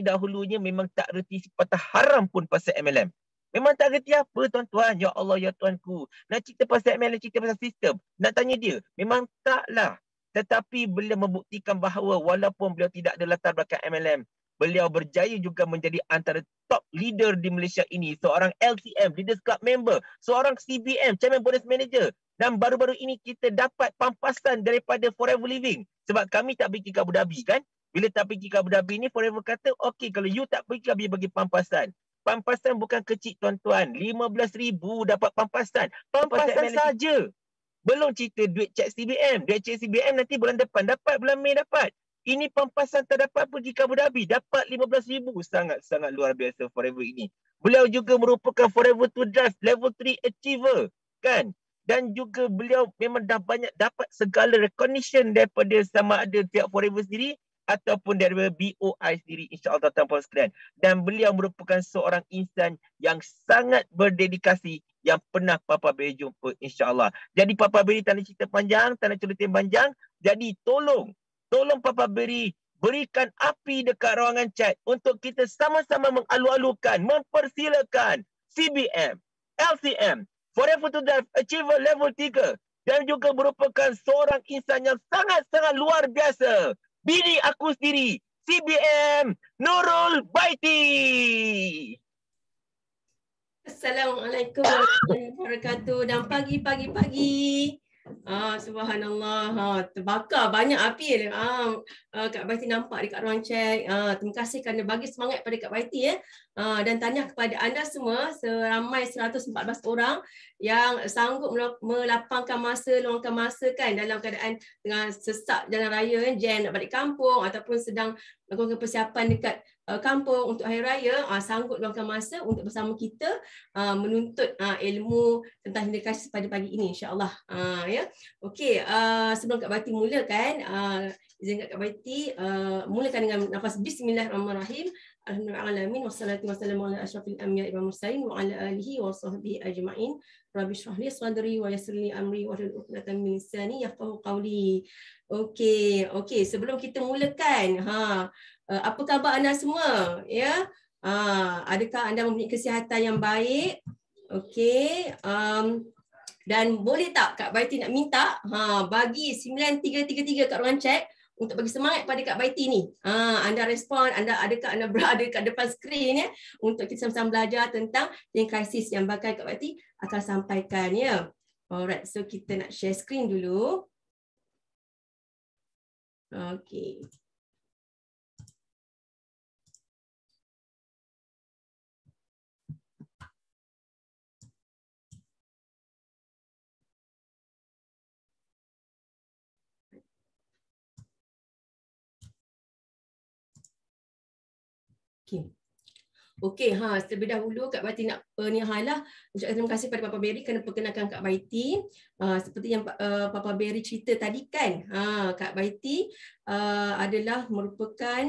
dahulunya memang tak reti sepatah haram pun pasal MLM. Memang tak reti apa tuan-tuan. Ya Allah, ya tuanku. Nak cerita pasal MLM, cerita pasal sistem. Nak tanya dia. Memang taklah. Tetapi beliau membuktikan bahawa walaupun beliau tidak ada latar belakang MLM, beliau berjaya juga menjadi antara top leader di Malaysia ini. Seorang LCM, Leaders Club Member. Seorang CBM, Chairman Bonus Manager. Dan baru-baru ini kita dapat pampasan daripada Forever Living. Sebab kami tak pergi ke Abu Dhabi kan? Bila tak pergi ke Abu Dhabi ni, forever kata, okey kalau you tak pergi, kami bagi pampasan. Pampasan bukan kecil tuan-tuan. RM15,000 dapat pampasan. Pampasan saja. Belum cerita duit cek CBM. Duit cek CBM nanti bulan depan dapat, bulan Mei dapat. Ini pampasan terdapat dapat pergi ke Abu Dhabi. Dapat RM15,000. Sangat-sangat luar biasa forever ini. Beliau juga merupakan forever to drive level 3 achiever. Kan? Dan juga beliau memang dah banyak dapat segala recognition daripada sama ada tiap forever sendiri ataupun daripada BOI sendiri insya-Allah tuan-tuan sekalian dan beliau merupakan seorang insan yang sangat berdedikasi yang pernah Papa Beri jumpa insya-Allah. Jadi Papa Beri tanda cerita panjang, tanda cerita panjang. Jadi tolong, tolong Papa Beri berikan api dekat ruangan chat untuk kita sama-sama mengalu-alukan, mempersilakan CBM, LCM, Forever to Drive Achiever Level 3 dan juga merupakan seorang insan yang sangat-sangat luar biasa bini aku sendiri, CBM Nurul Baiti. Assalamualaikum warahmatullahi wabarakatuh dan pagi-pagi-pagi. Ah subhanallah. Ha terbakar banyak api ni. Ha, ah, ah Kak Baiti nampak dekat ruang check. Ha, ah, terima kasih kerana bagi semangat pada Kak Baiti ya. Ha, dan tanya kepada anda semua seramai 114 orang yang sanggup melapangkan masa, luangkan masa kan dalam keadaan tengah sesak jalan raya kan, jam nak balik kampung ataupun sedang melakukan persiapan dekat Uh, kampung untuk hari raya uh, sanggup luangkan masa untuk bersama kita uh, menuntut ilmu tentang hina kasih pada pagi ini insyaallah ya okey sebelum Kak Bati mulakan izinkan Kak Bati mulakan dengan nafas bismillahirrahmanirrahim Alhamdulillahalamin wassalatu wassalamu ala asyrafil anbiya'i wal mursalin wa ala alihi wa sahbihi ajma'in. Rabbi syrah li sadri wa yassir li amri wa hlul 'uqdatam min lisani yafqahu qawli. Okey, okey, sebelum kita mulakan, ha, eh, apa khabar anda semua? Ya. Ha, adakah anda mempunyai kesihatan yang baik? Okay. um dan boleh tak Kak Baiti nak minta ha bagi 9333 kat ruang chat? untuk bagi semangat pada Kak Baiti ni. Ha, anda respon, anda ada adakah anda berada kat depan skrin ya untuk kita sama-sama belajar tentang yang krisis yang bakal Kak Baiti akan sampaikan ya. Alright, so kita nak share skrin dulu. Okay. Okey, ha, terlebih dahulu Kak Baiti nak pernihalah. Ucapkan terima kasih kepada Papa Berry kerana perkenalkan Kak Baiti. Uh, ha, seperti yang uh, Papa Berry cerita tadi kan, ha, Kak Baiti uh, eh, adalah merupakan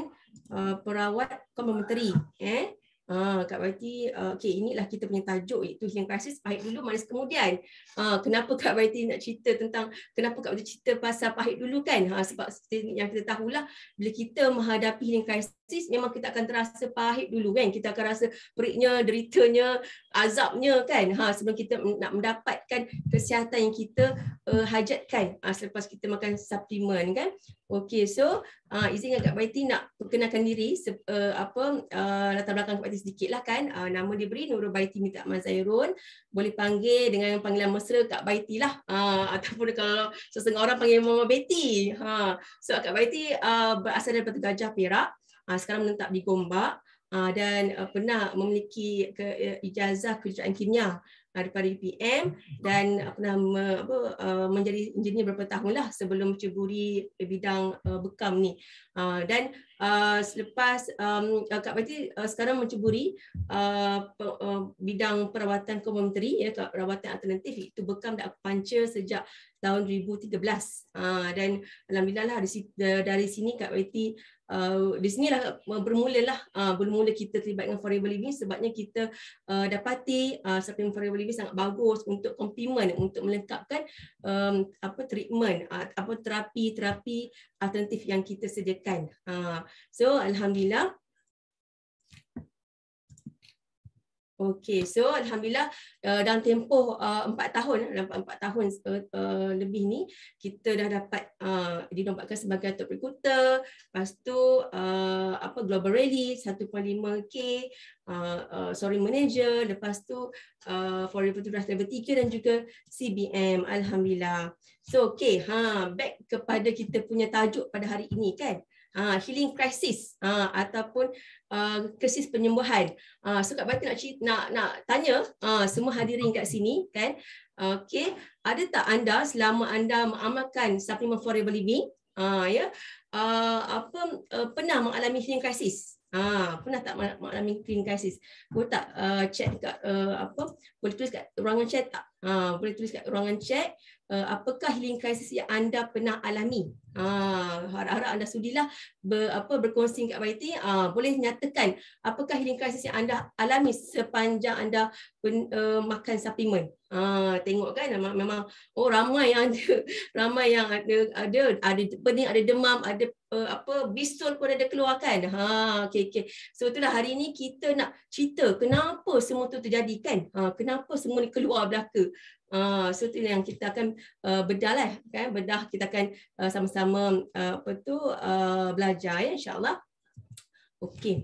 uh, perawat komentari. Eh? Ah, Kak Baiti, uh, ah, okay, inilah kita punya tajuk iaitu healing crisis, pahit dulu manis kemudian. Ah, kenapa Kak Baiti nak cerita tentang, kenapa Kak Baiti cerita pasal pahit dulu kan? Ha, sebab yang kita tahulah, bila kita menghadapi healing crisis, memang kita akan terasa pahit dulu kan? Kita akan rasa periknya, deritanya, azabnya kan? Ha, sebelum kita nak mendapatkan kesihatan yang kita uh, hajatkan ha, selepas kita makan suplemen kan? Okay, so uh, izinkan Kak Baiti nak perkenalkan diri, uh, apa uh, latar belakang Kak tadi sedikit lah kan uh, nama dia beri Nurul Baiti minta Man Zairun boleh panggil dengan panggilan mesra Kak Baiti lah uh, ataupun kalau sesengah orang panggil Mama Baiti Uh, so Kak Baiti uh, berasal daripada Gajah Perak uh, sekarang menetap di Gombak uh, dan uh, pernah memiliki ke, uh, ijazah kerjaan kimia daripada UPM dan pernah apa, uh, menjadi engineer beberapa tahun lah sebelum menceburi bidang bekam ni. dan Uh, selepas um, uh, Kak Fatih uh, sekarang menceburi uh, pe, uh, bidang perawatan komuniti ya Kak, perawatan alternatif itu bekam dah panca sejak tahun 2013 uh, ah, dan alhamdulillah lah, dari, dari sini Kak Fatih uh, di sinilah uh, bermulalah uh, bermula kita terlibat dengan Forever Living sebabnya kita uh, dapati uh, supplement Forever Living sangat bagus untuk complement untuk melengkapkan um, apa treatment uh, apa terapi-terapi alternatif yang kita sediakan. Uh, so alhamdulillah Okey, so alhamdulillah uh, dalam tempoh eh, empat uh, tahun eh, dalam empat tahun uh, uh, lebih ni kita dah dapat uh, dinobatkan sebagai top recruiter, lepas tu uh, apa global rally 1.5k, uh, uh, sorry manager, lepas tu uh, for reputrah level 3 dan juga CBM alhamdulillah. So okey, ha back kepada kita punya tajuk pada hari ini kan. Ah, healing crisis uh, ataupun uh, krisis penyembuhan. Uh, so Kak Batin nak, cerita, nak, nak tanya uh, semua hadirin kat sini kan. Okay, ada tak anda selama anda mengamalkan supplement for Living, uh, ya, yeah, uh, apa uh, pernah mengalami healing crisis? Ha, pernah tak mengalami healing crisis? Boleh tak uh, chat dekat uh, apa? Boleh tulis kat ruangan chat tak? Ha, boleh tulis kat ruangan chat uh, apakah healing crisis yang anda pernah alami? Ha, harap-harap anda sudilah ber, apa, berkongsi dengan Abang Iti. Ah, boleh nyatakan apakah healing crisis yang anda alami sepanjang anda pen, uh, makan suplemen. Ha, tengok kan memang, memang oh ramai yang ada ramai yang ada ada ada pening ada demam ada uh, apa bisul pun ada keluarkan. Ha okey okey. So itulah hari ini kita nak cerita kenapa semua tu terjadi kan? Ha, kenapa semua ni keluar belaka? Ah, so itu yang kita akan uh, bedah lah, kan bedah kita akan ah, sama-sama uh, apa tu belajar ya insyaallah okey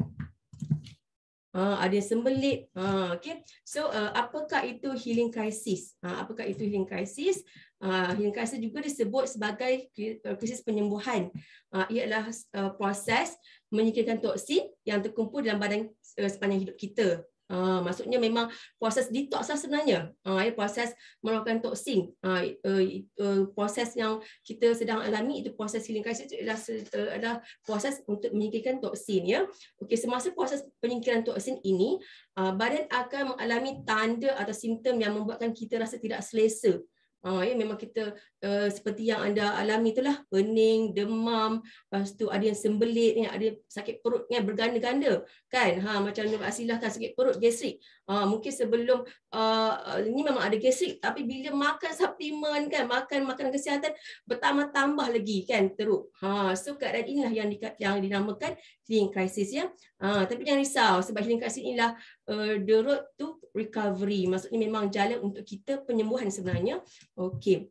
uh, ada sembelit uh, okey so uh, apakah itu healing crisis uh, apakah itu healing crisis uh, healing crisis juga disebut sebagai krisis penyembuhan Ia adalah uh, proses menyingkirkan toksin yang terkumpul dalam badan uh, sepanjang hidup kita Uh, maksudnya memang proses detox lah sebenarnya. Uh, eh, proses melakukan toksin. Uh, ha, eh, uh, eh, uh, proses yang kita sedang alami itu proses healing crisis itu adalah, uh, adalah proses untuk menyingkirkan toksin. Ya. Okay, semasa proses penyingkiran toksin ini, uh, badan akan mengalami tanda atau simptom yang membuatkan kita rasa tidak selesa. Ha, ya, memang kita uh, seperti yang anda alami itulah pening, demam, lepas tu ada yang sembelit, ya, ada sakit perut yang berganda-ganda. Kan? Ha, macam Nur Asilah kan sakit perut, gastrik. Ha, mungkin sebelum uh, ah, ini memang ada gastrik, tapi bila makan suplemen, kan, makan makanan kesihatan, bertambah-tambah lagi kan teruk. Ha, so keadaan inilah yang, di, yang dinamakan healing crisis ya. Ha, tapi jangan risau sebab healing crisis inilah uh, the road to recovery. Maksudnya memang jalan untuk kita penyembuhan sebenarnya. Okay.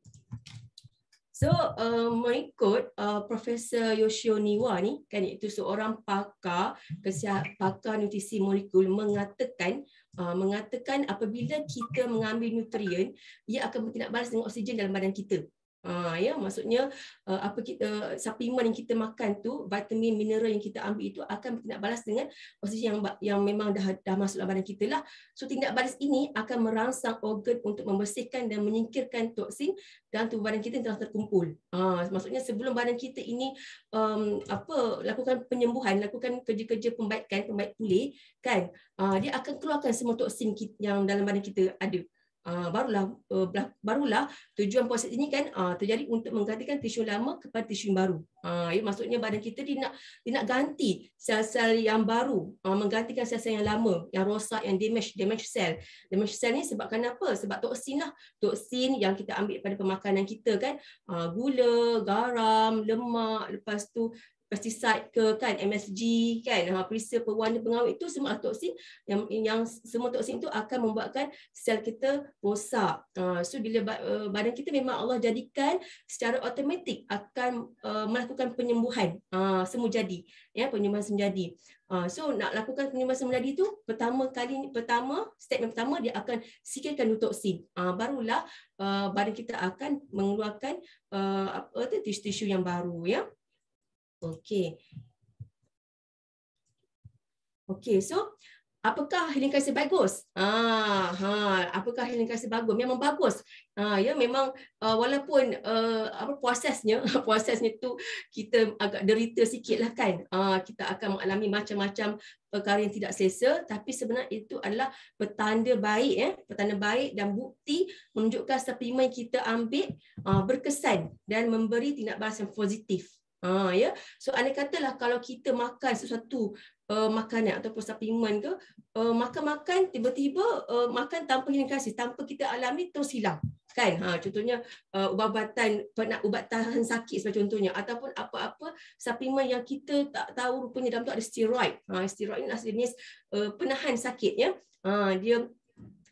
So uh, mengikut uh, Profesor Yoshio Niwa ni kan itu seorang pakar kesihatan pakar nutrisi molekul mengatakan uh, mengatakan apabila kita mengambil nutrien ia akan bertindak balas dengan oksigen dalam badan kita Ha, ya maksudnya uh, apa kita uh, eh, suplemen yang kita makan tu vitamin mineral yang kita ambil itu akan bertindak balas dengan posisi yang yang memang dah dah masuk dalam badan kita lah. So tidak balas ini akan merangsang organ untuk membersihkan dan menyingkirkan toksin dalam tubuh badan kita yang telah terkumpul. Ha, maksudnya sebelum badan kita ini um, apa lakukan penyembuhan, lakukan kerja-kerja pembaikan, pembaik pulih kan. Uh, dia akan keluarkan semua toksin yang dalam badan kita ada. Ah, barulah uh, barulah tujuan proses ini kan uh, terjadi untuk menggantikan tisu lama kepada tisu yang baru. Ah uh, maksudnya badan kita dia nak dia nak ganti sel-sel yang baru uh, menggantikan sel-sel yang lama yang rosak yang damage damage sel. Damage sel ni sebab kenapa? Sebab toksin lah. Toksin yang kita ambil pada pemakanan kita kan uh, gula, garam, lemak lepas tu pestisid ke kan MSG kan ha perisa pewarna pengawet itu semua toksin yang yang semua toksin itu akan membuatkan sel kita rosak. Ha, so bila eh, badan kita memang Allah jadikan secara automatik akan eh, melakukan penyembuhan ha, semua jadi ya penyembuhan semua jadi. Ha, so nak lakukan penyembuhan semua jadi itu pertama kali pertama step yang pertama dia akan sikirkan toksin. Ha, barulah eh, badan kita akan mengeluarkan apa tu tisu-tisu yang baru ya. Okay, okay. so apakah healing kasih bagus? Ha, ha, apakah healing kasih bagus? Memang bagus. Ah, ya memang uh, walaupun uh, apa prosesnya, prosesnya tu kita agak derita sikitlah kan. Ah, kita akan mengalami macam-macam perkara yang tidak selesa tapi sebenarnya itu adalah petanda baik ya, eh? petanda baik dan bukti menunjukkan suplemen kita ambil uh, berkesan dan memberi tindak balas yang positif. Ha, ya. So anda katalah kalau kita makan sesuatu uh, makanan ataupun suplemen ke, uh, makan-makan tiba-tiba uh, makan tanpa kita kasih, tanpa kita alami terus hilang. Kan? Ha, contohnya uh, ubat-ubatan nak ubat tahan sakit sebagai contohnya ataupun apa-apa suplemen yang kita tak tahu rupanya dalam tu ada steroid. Ha, steroid ni asalnya uh, penahan sakit ya. Ha, dia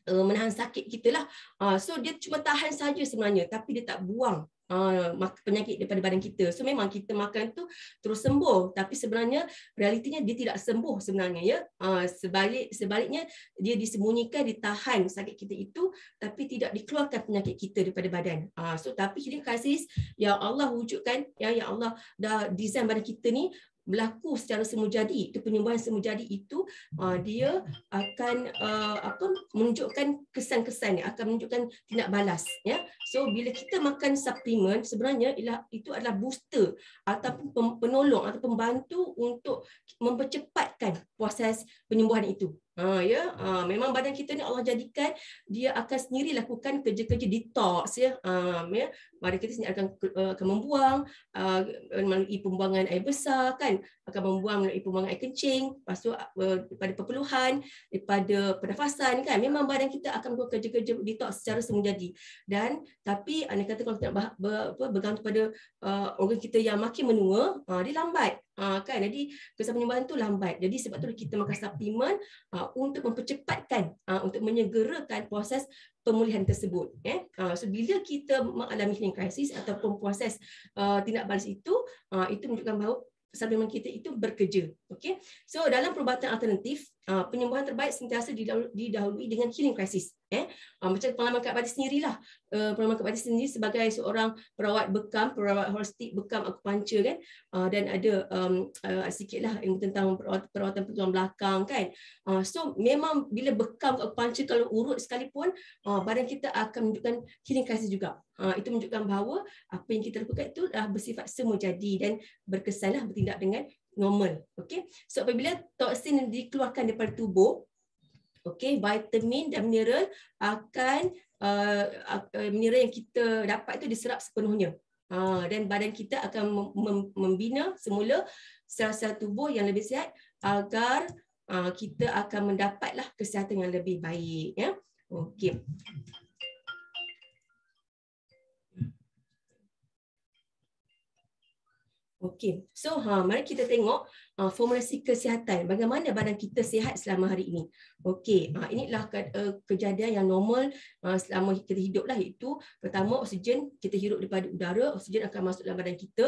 menahan sakit kita lah. Ha, so dia cuma tahan saja sebenarnya tapi dia tak buang uh, penyakit daripada badan kita. So memang kita makan tu terus sembuh, tapi sebenarnya realitinya dia tidak sembuh sebenarnya ya. Uh, sebalik sebaliknya dia disembunyikan, ditahan sakit kita itu tapi tidak dikeluarkan penyakit kita daripada badan. Uh, so tapi dia kasih yang Allah wujudkan, yang ya Allah dah design badan kita ni berlaku secara semu semujadi itu semu jadi itu ah, dia akan ah, apa menunjukkan kesan-kesan dia akan menunjukkan tindak balas ya so bila kita makan suplemen sebenarnya ialah itu adalah booster ataupun penolong atau pembantu untuk mempercepatkan proses penyembuhan itu Ha, ya, ha, memang badan kita ni Allah jadikan dia akan sendiri lakukan kerja-kerja detox ya. Ha, ya. Badan kita sendiri akan, eh, akan membuang uh, melalui pembuangan air besar kan, akan membuang melalui pembuangan air kencing, lepas tu uh, eh, pada perpeluhan, daripada pernafasan kan. Memang badan kita akan buat kerja-kerja detox secara semujadi. Dan tapi anda kata kalau kita nak ber, ber, bergantung pada uh, organ kita yang makin menua, uh, dia lambat. Ah uh, kan jadi kesan penyembuhan tu lambat. Jadi sebab tu kita makan suplemen uh, untuk mempercepatkan uh, untuk menyegerakan proses pemulihan tersebut eh. Uh, so bila kita mengalami healing crisis ataupun proses uh, tindak balas itu uh, itu menunjukkan bahawa suplemen kita itu bekerja. Okey. So dalam perubatan alternatif uh, penyembuhan terbaik sentiasa didahului dengan healing crisis. Eh, uh, macam pengalaman Kak Badi sendiri lah. Uh, eh, pengalaman Kak Badi sendiri sebagai seorang perawat bekam, perawat holistik bekam aku panca kan. Uh, dan ada um, uh, eh, sikit lah yang tentang perawatan, perawatan pertolongan belakang kan. Uh, so memang bila bekam aku panca kalau urut sekalipun, uh, badan kita akan menunjukkan healing crisis juga. Uh, itu menunjukkan bahawa apa yang kita lakukan itu dah bersifat semua jadi dan berkesan lah bertindak dengan normal. Okay? So apabila toksin dikeluarkan daripada tubuh, okey vitamin dan mineral akan uh, uh, mineral yang kita dapat itu diserap sepenuhnya uh, dan badan kita akan mem- membina semula sel-sel tubuh yang lebih sihat agar uh, kita akan mendapatlah kesihatan yang lebih baik ya okey Okey. So ha mari kita tengok ha, formulasi kesihatan. Bagaimana badan kita sihat selama hari ini. Okey. Ha inilah ke, uh, kejadian yang normal uh, selama kita hiduplah itu pertama oksigen kita hirup daripada udara, oksigen akan masuk dalam badan kita.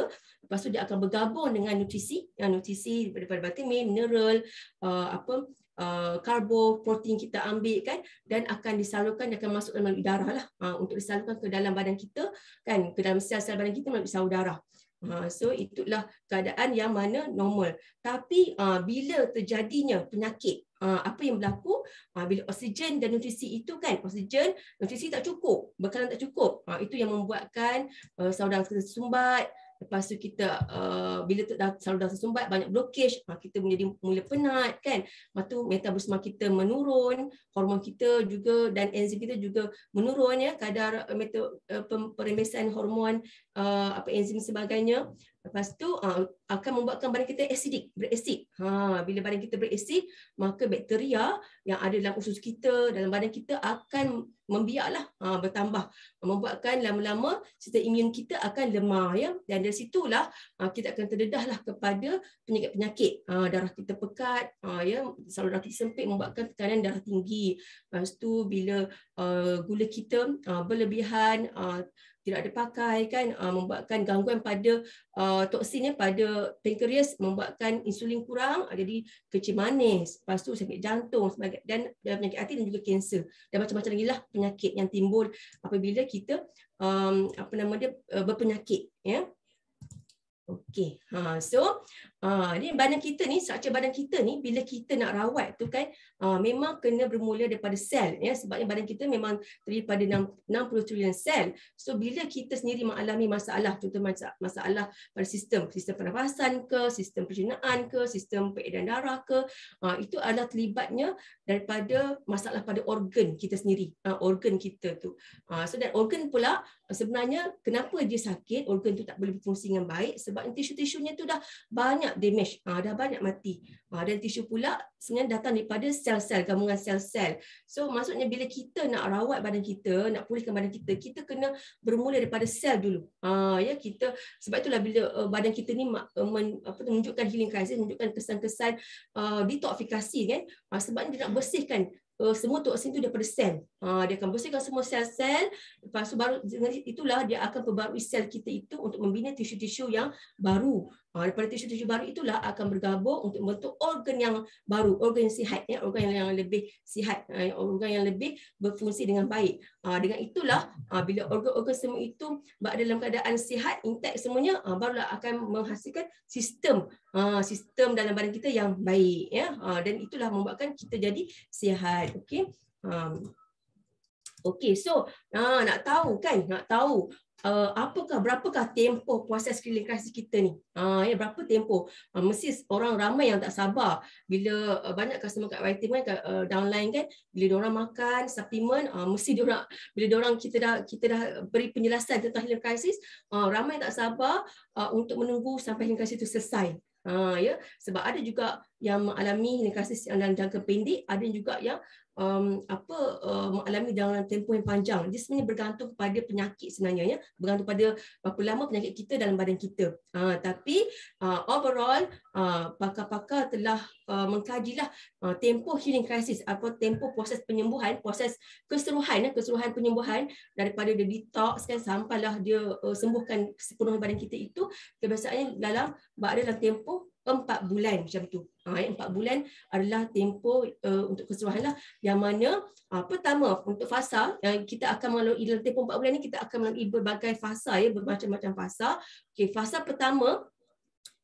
Lepas tu dia akan bergabung dengan nutrisi, yang ha, nutrisi daripada batin, mineral, uh, apa Uh, karbo, protein kita ambil kan dan akan disalurkan dia akan masuk dalam darah lah uh, untuk disalurkan ke dalam badan kita kan ke dalam sel-sel badan kita melalui saluran Ha, so itulah keadaan yang mana normal. Tapi uh, bila terjadinya penyakit, uh, apa yang berlaku? Uh, bila oksigen dan nutrisi itu kan, oksigen, nutrisi tak cukup, bekalan tak cukup. Uh, itu yang membuatkan uh, saudara kita sumbat. Lepas tu kita uh, bila dah saluran dah tersumbat banyak blokej uh, kita menjadi mula penat kan lepas tu metabolisme kita menurun hormon kita juga dan enzim kita juga menurun ya kadar uh, uh, eh, perimbasan hormon Uh, apa enzim sebagainya. Lepas tu uh, akan membuatkan badan kita asidik berasid. Ha, bila badan kita berasid, maka bakteria yang ada dalam usus kita, dalam badan kita akan membiaklah ha, bertambah membuatkan lama-lama sistem imun kita akan lemah ya dan dari situlah ha, kita akan terdedahlah kepada penyakit-penyakit ha, darah kita pekat ha, ya saluran darah sempit membuatkan tekanan darah tinggi lepas tu bila uh, gula kita uh, berlebihan uh, tidak ada pakai kan uh, membuatkan gangguan pada uh, ah, toksinnya pada pankreas membuatkan insulin kurang uh, jadi kecil manis lepas tu sakit jantung sebagai dan, dan penyakit hati dan juga kanser dan macam-macam lagi lah penyakit yang timbul apabila kita um, apa nama dia uh, berpenyakit ya yeah? Okey. Ha so Ha, ni badan kita ni struktur badan kita ni bila kita nak rawat tu kan uh, memang kena bermula daripada sel ya sebabnya badan kita memang terdiri pada 60 trillion sel so bila kita sendiri mengalami masalah contoh masalah, masalah pada sistem sistem pernafasan ke sistem pencernaan ke sistem peredaran darah ke uh, itu adalah terlibatnya daripada masalah pada organ kita sendiri uh, organ kita tu uh, so dan organ pula sebenarnya kenapa dia sakit organ tu tak boleh berfungsi dengan baik sebab tisu-tisunya tu dah banyak banyak damage, ha, dah banyak mati. Ha, dan tisu pula sebenarnya datang daripada sel-sel, gabungan sel-sel. So maksudnya bila kita nak rawat badan kita, nak pulihkan badan kita, kita kena bermula daripada sel dulu. Ha, ya kita sebab itulah bila uh, badan kita ni uh, men, apa, menunjukkan healing crisis, menunjukkan kesan-kesan uh, detoksifikasi kan. Ha, sebab dia nak bersihkan Uh, semua toksin itu daripada sel. Uh, dia akan bersihkan semua sel-sel. Lepas itu baru, itulah dia akan perbarui sel kita itu untuk membina tisu-tisu yang baru. Ah, daripada tisu tujuh baru itulah akan bergabung untuk membentuk organ yang baru, organ yang sihat, ya, organ yang lebih sihat, eh, organ yang lebih berfungsi dengan baik. Ah, dengan itulah ah, bila organ-organ semua itu berada dalam keadaan sihat, intak semuanya, barulah akan menghasilkan sistem sistem dalam badan kita yang baik. Ya. Dan itulah membuatkan kita jadi sihat. Okay, Okey, so nah, nak tahu kan, nak tahu uh, apakah berapakah tempoh proses klinikasi kita ni? Ha uh, ya berapa tempoh? Uh, mesti orang ramai yang tak sabar bila uh, banyak customer kat writing kan uh, downline kan bila dia orang makan supplement uh, mesti dia orang bila dia orang kita dah kita dah beri penjelasan tentang klinikasi uh, ah, ramai tak sabar uh, untuk menunggu sampai klinikasi itu selesai. Ha uh, ya sebab ada juga yang mengalami nekrosis dalam jangka pendek ada juga yang um, apa uh, mengalami dalam tempoh yang panjang Jadi sebenarnya bergantung kepada penyakit sebenarnya ya bergantung pada berapa lama penyakit kita dalam badan kita uh, tapi uh, overall uh, pakar-pakar telah uh, mengkajilah uh, tempoh healing crisis atau tempoh proses penyembuhan proses keseluruhan ya, keseluruhan penyembuhan daripada dia detox kan sampailah dia uh, sembuhkan sepenuhnya badan kita itu kebiasaannya dalam berada dalam tempoh empat bulan macam tu. Empat bulan adalah tempoh eh, untuk kesuruhan lah. Yang mana ah, pertama untuk fasa yang kita akan melalui dalam tempoh empat bulan ni kita akan melalui berbagai fasa ya bermacam-macam fasa. Okey fasa pertama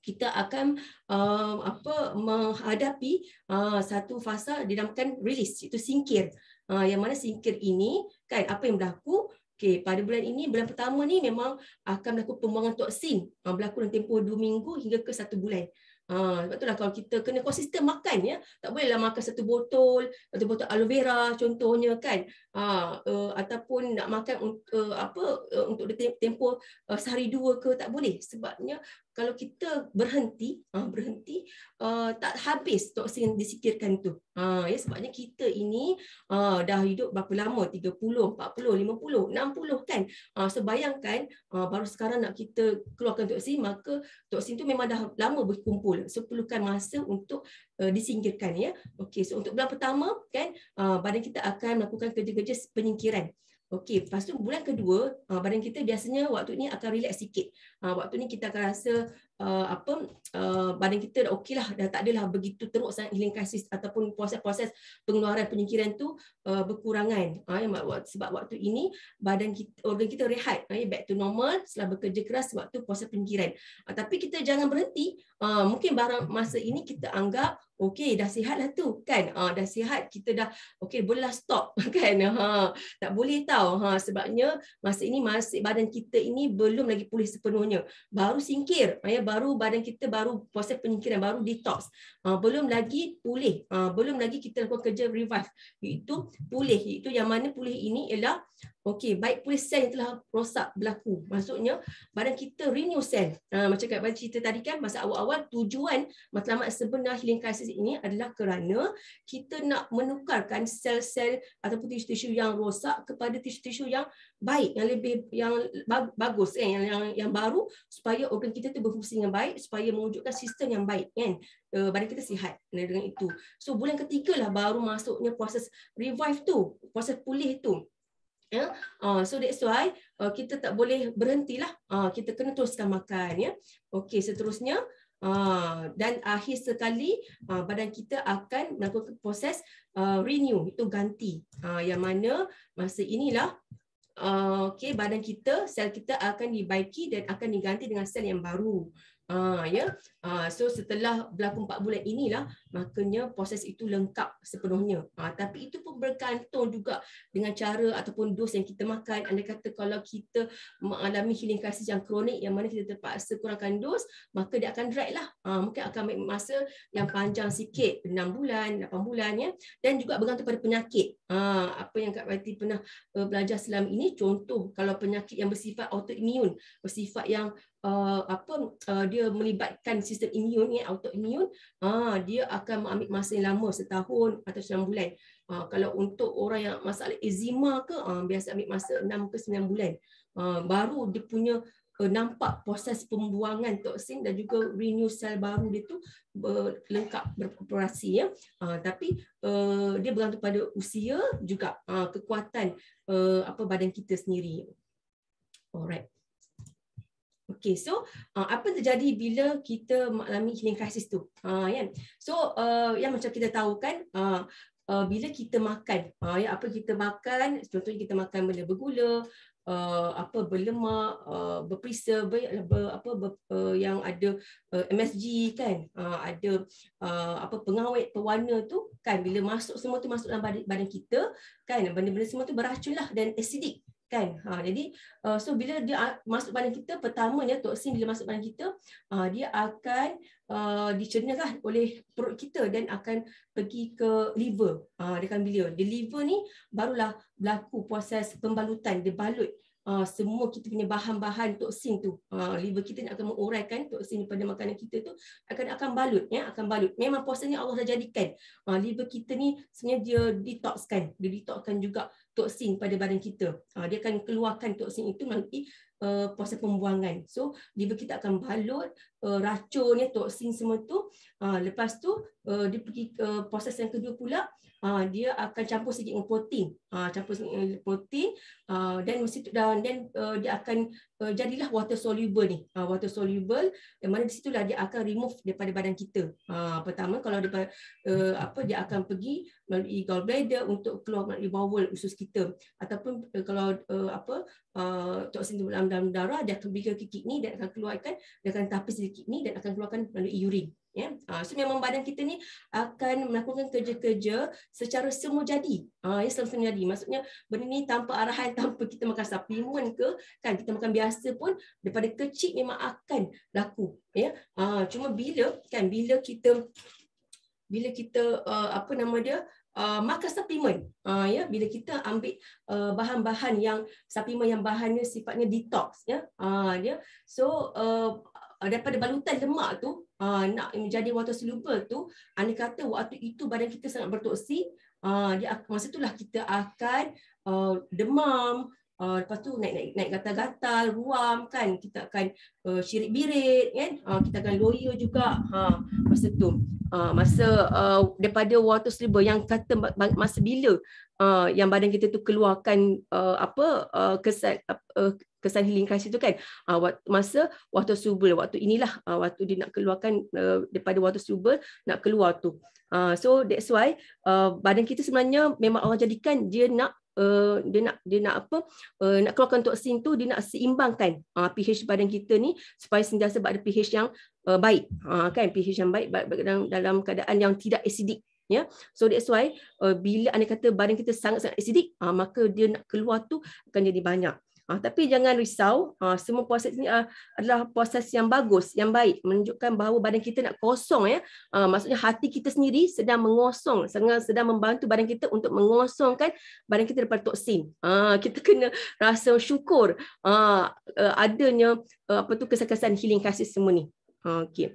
kita akan uh, apa menghadapi uh, satu fasa dinamakan release itu singkir. Uh, yang mana singkir ini kan apa yang berlaku Okey, pada bulan ini, bulan pertama ni memang akan berlaku pembuangan toksin ah, berlaku dalam tempoh 2 minggu hingga ke 1 bulan. Ha, sebab itulah kalau kita kena konsisten makan ya. Tak bolehlah makan satu botol, satu botol aloe vera contohnya kan ha, uh, ataupun nak makan uh, apa uh, untuk tempoh uh, sehari dua ke tak boleh sebabnya kalau kita berhenti ha, berhenti uh, tak habis toksin disikirkan tu ha ya sebabnya kita ini uh, dah hidup berapa lama 30 40 50 60 kan ha so bayangkan uh, baru sekarang nak kita keluarkan toksin maka toksin tu memang dah lama berkumpul so perlukan masa untuk Eh, disingkirkan ya. Okey, so untuk bulan pertama kan eh, badan kita akan melakukan kerja-kerja penyingkiran. Okey, lepas tu bulan kedua eh, badan kita biasanya waktu ni akan relax sikit. waktu ni kita akan rasa uh, apa uh, badan kita dah lah dah tak adalah begitu teruk sangat healing crisis ataupun proses-proses pengeluaran penyingkiran tu uh, berkurangan uh, sebab waktu ini badan kita organ kita rehat uh, back to normal setelah bekerja keras sebab tu proses penyingkiran uh, tapi kita jangan berhenti uh, mungkin barang masa ini kita anggap okey dah sihatlah tu kan uh, dah sihat kita dah okey bolehlah stop kan ha tak boleh tau ha sebabnya masa ini masih badan kita ini belum lagi pulih sepenuhnya baru singkir uh, baru badan kita baru proses penyingkiran baru detox uh, belum lagi pulih uh, belum lagi kita lakukan kerja revive itu pulih itu yang mana pulih ini ialah okey baik pulih sel yang telah rosak berlaku maksudnya badan kita renew sel uh, macam kat baca cerita tadi kan masa awal-awal tujuan matlamat sebenar healing crisis ini adalah kerana kita nak menukarkan sel-sel ataupun tisu-tisu yang rosak kepada tisu-tisu yang baik yang lebih yang bagus kan yang yang, yang baru supaya organ kita tu berfungsi dengan baik supaya mewujudkan sistem yang baik kan uh, badan kita sihat dengan itu so bulan ketiga lah baru masuknya proses revive tu proses pulih tu ya yeah? uh, so that's why uh, kita tak boleh berhentilah uh, kita kena teruskan makan ya yeah? okey seterusnya Uh, dan akhir sekali uh, badan kita akan melakukan proses uh, renew itu ganti uh, yang mana masa inilah okay, badan kita, sel kita akan dibaiki dan akan diganti dengan sel yang baru. Ha, ya. Ha, so setelah berlaku 4 bulan inilah makanya proses itu lengkap sepenuhnya. Ha, tapi itu pun bergantung juga dengan cara ataupun dos yang kita makan. Anda kata kalau kita mengalami healing crisis yang kronik yang mana kita terpaksa kurangkan dos, maka dia akan drag lah. Ha, mungkin akan ambil masa yang panjang sikit, 6 bulan, 8 bulan ya. Dan juga bergantung pada penyakit. Ha, apa yang Kak Rati pernah uh, belajar selama ini, contoh kalau penyakit yang bersifat autoimun bersifat yang uh, apa uh, dia melibatkan sistem imun ni eh, autoimun ah uh, dia akan mengambil masa yang lama setahun atau sembilan bulan uh, kalau untuk orang yang masalah eczema ke uh, biasa ambil masa enam ke sembilan bulan uh, baru dia punya uh, nampak proses pembuangan toksin dan juga renew sel baru dia tu lengkap beroperasi ya uh, tapi uh, dia bergantung pada usia juga uh, kekuatan uh, apa badan kita sendiri alright Okay, so uh, apa terjadi bila kita mengalami healing crisis tu? Ha, uh, yeah. So, uh, yang macam kita tahu kan, uh, Uh, bila kita makan uh, ya apa kita makan contohnya kita makan benda bergula uh, apa berlemak uh, berperisa ber, ber, apa ber, uh, yang ada uh, MSG kan uh, ada uh, apa pengawet pewarna tu kan bila masuk semua tu masuk dalam badan, badan kita kan benda-benda semua tu beracun lah dan asidik kan ha jadi uh, so bila dia uh, masuk badan kita pertamanya toksin bila masuk badan kita uh, dia akan uh, dicernalah oleh perut kita dan akan pergi ke liver uh, ha, dekat bilion di liver ni barulah berlaku proses pembalutan dia balut uh, semua kita punya bahan-bahan toksin tu. Uh, liver kita ni akan menguraikan toksin daripada makanan kita tu akan akan balut ya, akan balut. Memang puasa Allah dah jadikan. Uh, liver kita ni sebenarnya dia detoxkan, dia detoxkan juga toksin pada badan kita. Uh, dia akan keluarkan toksin itu melalui uh, eh, puasa pembuangan. So liver kita akan balut, uh, racunnya toksin semua tu. Uh, lepas tu uh, dia pergi ke uh, proses yang kedua pula Ah, dia akan campur sedikit dengan protein. Uh, campur sedikit dengan protein ah, dan mesti dan dan dia akan uh, jadilah water soluble ni. Uh, water soluble yang mana di situlah dia akan remove daripada badan kita. Uh, pertama kalau dia uh, apa dia akan pergi melalui gallbladder untuk keluar melalui bowel usus kita ataupun uh, kalau uh, apa uh, toksin dalam, dalam darah dia akan pergi ke kidney dan akan keluarkan dia akan tapis di kidney dan akan keluarkan melalui urine ya yeah. uh, so memang badan kita ni akan melakukan kerja-kerja secara semu jadi uh, ah, ya semu jadi maksudnya benda ni tanpa arahan tanpa kita makan suplemen ke kan kita makan biasa pun daripada kecil memang akan laku ya yeah. uh, cuma bila kan bila kita bila kita uh, apa nama dia Uh, makan suplemen uh, ya yeah. bila kita ambil uh, bahan-bahan yang suplemen yang bahannya sifatnya detox ya yeah. uh, dia ya. yeah. so uh, Ah, daripada balutan lemak tu uh, nak menjadi water soluble tu anda kata waktu itu badan kita sangat bertoksi uh, dia masa itulah kita akan uh, demam uh, lepas tu naik naik naik gatal-gatal ruam kan kita akan uh, syirik birit kan uh, kita akan loyo juga ha masa tu uh, masa uh, daripada water sliver yang kata masa bila uh, yang badan kita tu keluarkan uh, apa uh, kesan uh, kesan healing kasih tu kan uh, waktu, masa waktu subur waktu inilah uh, waktu dia nak keluarkan uh, daripada waktu subur nak keluar tu uh, so that's why uh, badan kita sebenarnya memang orang jadikan dia nak Eh, dia nak dia nak apa uh, nak keluarkan toksin tu dia nak seimbangkan uh, pH badan kita ni supaya sentiasa ada pH yang uh, baik uh, kan pH yang baik dalam dalam keadaan yang tidak asidik. ya yeah? so that's why uh, bila anda kata badan kita sangat-sangat asidik, uh, ah, maka dia nak keluar tu akan jadi banyak Ah, tapi jangan risau, ah, semua proses ini ah, adalah proses yang bagus, yang baik, menunjukkan bahawa badan kita nak kosong. ya. Ah, maksudnya hati kita sendiri sedang mengosong, sedang, sedang membantu badan kita untuk mengosongkan badan kita daripada toksin. Ah, kita kena rasa syukur ah, eh, adanya eh, apa tu kesan-kesan healing kasih semua ni. Ah, okay.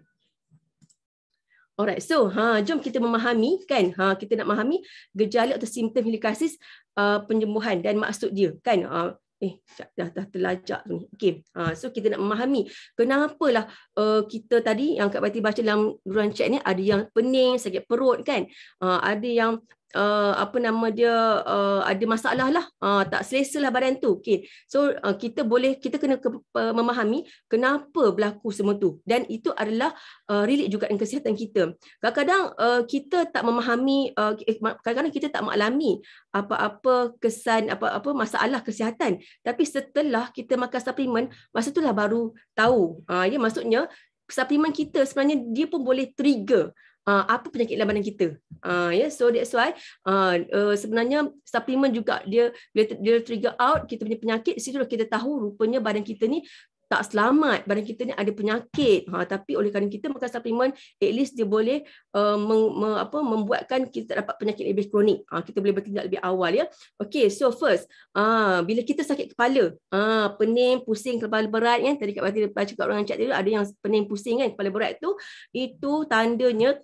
Alright, so ha, jom kita memahami kan, ha, kita nak memahami gejala atau simptom hilikasis uh, ah, penyembuhan dan maksud dia kan. Uh, eh dah, dah, dah terlajak tu ni. Okey. Ha, so kita nak memahami kenapalah uh, kita tadi yang Kak Pati baca dalam ruang chat ni ada yang pening, sakit perut kan? Uh, ada yang uh, apa nama dia uh, ada masalah lah uh, tak selesa lah badan tu okay. so uh, kita boleh kita kena ke, uh, memahami kenapa berlaku semua tu dan itu adalah uh, relik juga dengan kesihatan kita kadang-kadang uh, kita tak memahami uh, eh, kadang-kadang kita tak mengalami apa-apa kesan apa-apa masalah kesihatan tapi setelah kita makan suplemen masa lah baru tahu uh, ya maksudnya suplemen kita sebenarnya dia pun boleh trigger uh, apa penyakit dalam badan kita. Uh, ya, yeah. so that's why uh, uh, sebenarnya suplemen juga dia bila dia trigger out kita punya penyakit situ situlah kita tahu rupanya badan kita ni tak selamat badan kita ni ada penyakit ha tapi oleh kerana kita makan suplemen at least dia boleh uh, meng, me, apa membuatkan kita tak dapat penyakit lebih kronik ha kita boleh bertindak lebih awal ya okey so first uh, bila kita sakit kepala uh, pening pusing kepala berat kan tadi kat tadi cakap orang chat dulu ada yang pening pusing kan kepala berat tu itu tandanya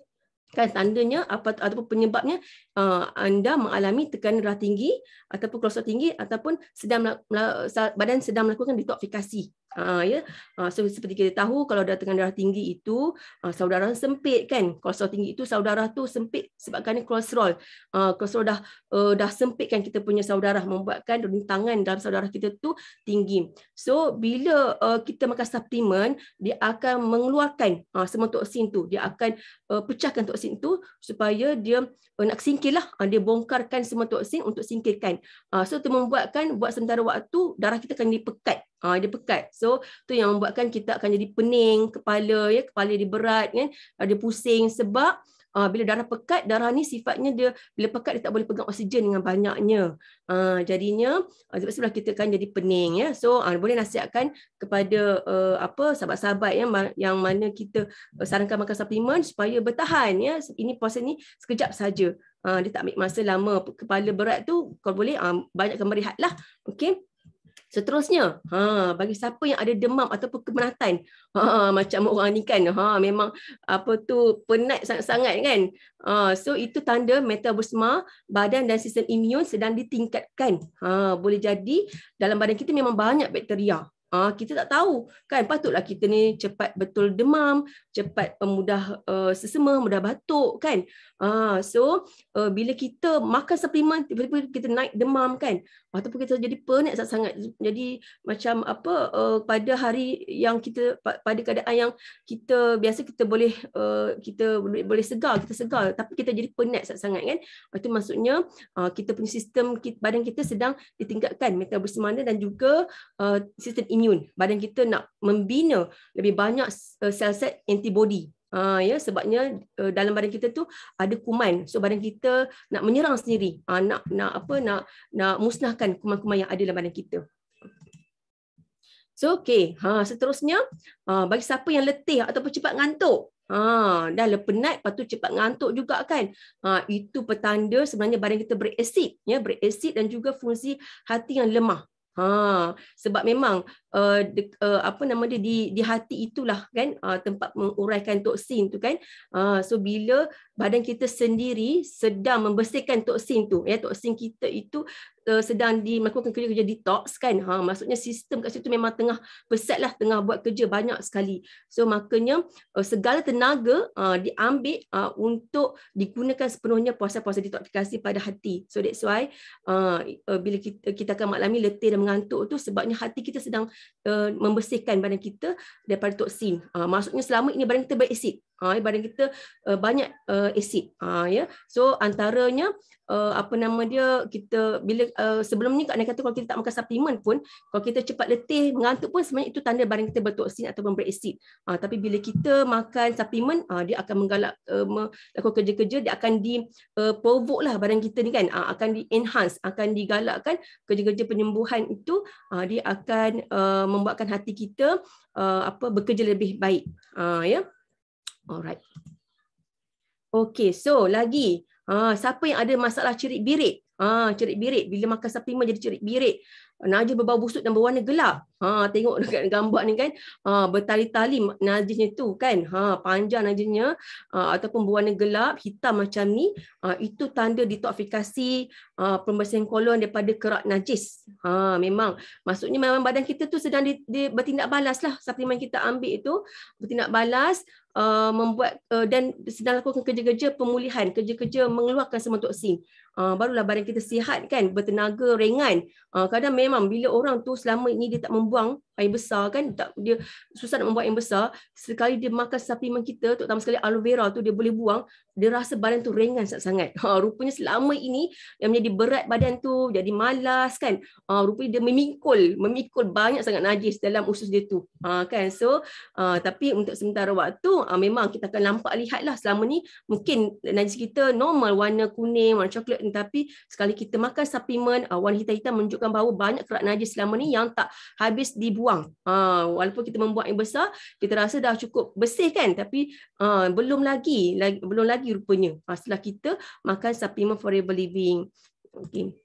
kan tandanya apa ataupun penyebabnya uh, anda mengalami tekanan darah tinggi ataupun kolesterol tinggi ataupun sedang badan sedang melakukan detoksifikasi. Uh, ya. Yeah. Uh, so, seperti kita tahu kalau ada tekanan darah tinggi itu uh, saudara sempit kan. Kolesterol tinggi itu saudara tu sempit sebabkan kerana kolesterol. Uh, kolesterol dah uh, dah sempitkan kita punya saudara membuatkan rintangan dalam saudara kita tu tinggi. So bila uh, kita makan suplemen dia akan mengeluarkan uh, semua toksin tu. Dia akan uh, pecahkan toksin tu supaya dia uh, nak singkir okeylah ah, dia bongkarkan semua toksin untuk singkirkan ah, so tu membuatkan buat sementara waktu darah kita akan dipekat. Ah, pekat dia pekat so tu yang membuatkan kita akan jadi pening kepala ya kepala dia berat kan ada pusing sebab bila darah pekat darah ni sifatnya dia bila pekat dia tak boleh pegang oksigen dengan banyaknya jadinya sebab sebelah kita kan jadi pening ya so boleh nasihatkan kepada eh, apa sahabat-sahabat yang yang mana kita eh, sarankan makan suplemen supaya bertahan ya ini puasa ni sekejap saja Ah, dia tak ambil masa lama kepala berat tu kalau boleh uh, banyakkan berehatlah okey seterusnya ha bagi siapa yang ada demam ataupun kemenatan ha macam orang ni kan ha memang apa tu penat sangat-sangat kan ha so itu tanda metabolisme badan dan sistem imun sedang ditingkatkan ha boleh jadi dalam badan kita memang banyak bakteria Ha, kita tak tahu kan patutlah kita ni cepat betul demam, cepat uh, mudah uh, eh, sesema, mudah batuk kan. Ha, so uh, bila kita makan suplemen tiba-tiba kita naik demam kan. Ataupun kita jadi penat sangat jadi macam apa uh, pada hari yang kita pada keadaan yang kita biasa kita boleh uh, kita boleh, boleh segar, kita segar tapi kita jadi penat sangat kan. Itu maksudnya uh, kita punya sistem kita, badan kita sedang ditingkatkan metabolisme dan juga uh, sistem immune. Badan kita nak membina lebih banyak uh, sel sel antibody. Ha, ya sebabnya uh, dalam badan kita tu ada kuman so badan kita nak menyerang sendiri ha, nak nak apa nak nak musnahkan kuman-kuman yang ada dalam badan kita so okay, ha seterusnya ha, bagi siapa yang letih atau cepat ngantuk ha dah le penat patu cepat ngantuk juga kan ha itu petanda sebenarnya badan kita berasid ya berasid dan juga fungsi hati yang lemah Ha sebab memang uh, de, uh, apa nama dia di di hati itulah kan uh, tempat menguraikan toksin tu kan. Uh, so bila badan kita sendiri sedang membersihkan toksin tu ya toksin kita itu uh, sedang di melakukan kerja-kerja detox kan ha maksudnya sistem kat situ memang tengah peset lah tengah buat kerja banyak sekali so makanya uh, segala tenaga uh, diambil uh, untuk digunakan sepenuhnya puasa-puasa detoksifikasi pada hati so that's why uh, uh, bila kita kita akan maklami letih dan mengantuk tu sebabnya hati kita sedang uh, membersihkan badan kita daripada toksin uh, maksudnya selama ini badan kita berasid ha, ah, badan kita uh, banyak uh, asid ha, ya so antaranya uh, apa nama dia kita bila uh, sebelum ni kat kata kalau kita tak makan suplemen pun kalau kita cepat letih mengantuk pun sebenarnya itu tanda badan kita bertoksin ataupun berasid ha, tapi bila kita makan suplemen ha, dia akan menggalak uh, lakukan kerja-kerja dia akan di uh, lah badan kita ni kan ha, akan di enhance akan digalakkan kerja-kerja penyembuhan itu ha, dia akan uh, membuatkan hati kita uh, apa bekerja lebih baik ha, ya yeah? Alright. Okay, so lagi. Ha, siapa yang ada masalah cirit birit? Ha, cirit birit. Bila makan suplemen jadi cirit birit. Najis berbau busuk dan berwarna gelap. Ha, tengok dekat gambar ni kan. Ha, Bertali-tali najisnya tu kan. Ha, panjang najisnya. Ha, ataupun berwarna gelap, hitam macam ni. Ha, itu tanda detoksifikasi ha, pembersihan kolon daripada kerak najis. Ha, memang. Maksudnya memang badan kita tu sedang di, di, bertindak balas lah. Suplemen kita ambil itu bertindak balas. Uh, membuat uh, dan sedang lakukan kerja-kerja pemulihan, kerja-kerja mengeluarkan semua toksin. Uh, barulah badan kita sihat kan, bertenaga ringan. Uh, kadang memang bila orang tu selama ini dia tak membuang yang besar kan tak dia susah nak membuat yang besar sekali dia makan suplemen kita terutama sekali aloe vera tu dia boleh buang dia rasa badan tu ringan sangat-sangat ha, rupanya selama ini yang menjadi berat badan tu jadi malas kan ha, rupanya dia memikul memikul banyak sangat najis dalam usus dia tu ha, kan so ha, tapi untuk sementara waktu ha, memang kita akan nampak lihatlah selama ni mungkin najis kita normal warna kuning warna coklat tapi sekali kita makan suplemen ha, warna hitam-hitam menunjukkan bahawa banyak kerak najis selama ni yang tak habis dibuang peluang. Ha, walaupun kita membuat yang besar, kita rasa dah cukup bersih kan? Tapi ha, belum lagi, lagi, belum lagi rupanya. Ha, setelah kita makan supplement forever living. Okay.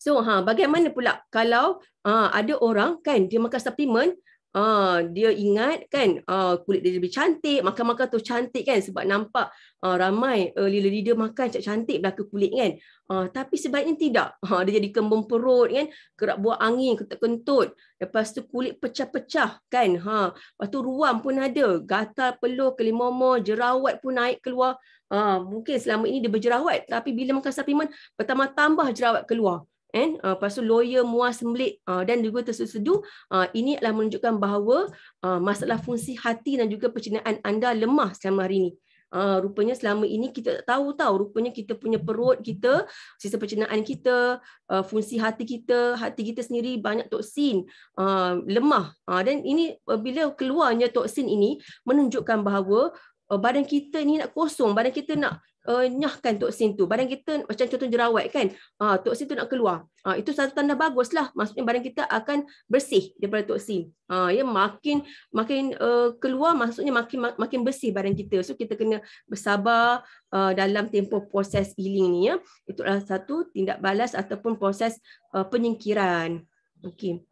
So ha, bagaimana pula kalau ha, ada orang kan dia makan supplement, Ah, dia ingat kan ah, kulit dia lebih cantik, makan-makan tu cantik kan sebab nampak ah, ramai early ah, leader makan cantik, -cantik belaka kulit kan. Ah, tapi sebaiknya tidak. Ah, dia jadi kembung perut kan, kerap buat angin, kentut-kentut. Lepas tu kulit pecah-pecah kan. Ha. Ah, lepas tu ruam pun ada, gatal peluh, kelimomo, jerawat pun naik keluar. Ah, mungkin selama ini dia berjerawat tapi bila makan suplemen pertama tambah jerawat keluar and uh, lepas tu lawyer muas sembelit uh, dan juga tersedu-sedu uh, ini adalah menunjukkan bahawa uh, masalah fungsi hati dan juga percinaan anda lemah selama hari ini uh, rupanya selama ini kita tak tahu tahu rupanya kita punya perut kita sistem percinaan kita uh, fungsi hati kita hati kita sendiri banyak toksin uh, lemah uh, dan ini uh, bila keluarnya toksin ini menunjukkan bahawa uh, badan kita ni nak kosong badan kita nak uh, nyahkan toksin tu. Badan kita macam contoh jerawat kan, uh, ah, toksin tu nak keluar. Uh, itu satu tanda bagus lah. Maksudnya badan kita akan bersih daripada toksin. Uh, ah, ya, makin makin uh, keluar maksudnya makin makin bersih badan kita. So kita kena bersabar uh, dalam tempoh proses healing ni. Ya. Itu adalah satu tindak balas ataupun proses uh, penyingkiran. okay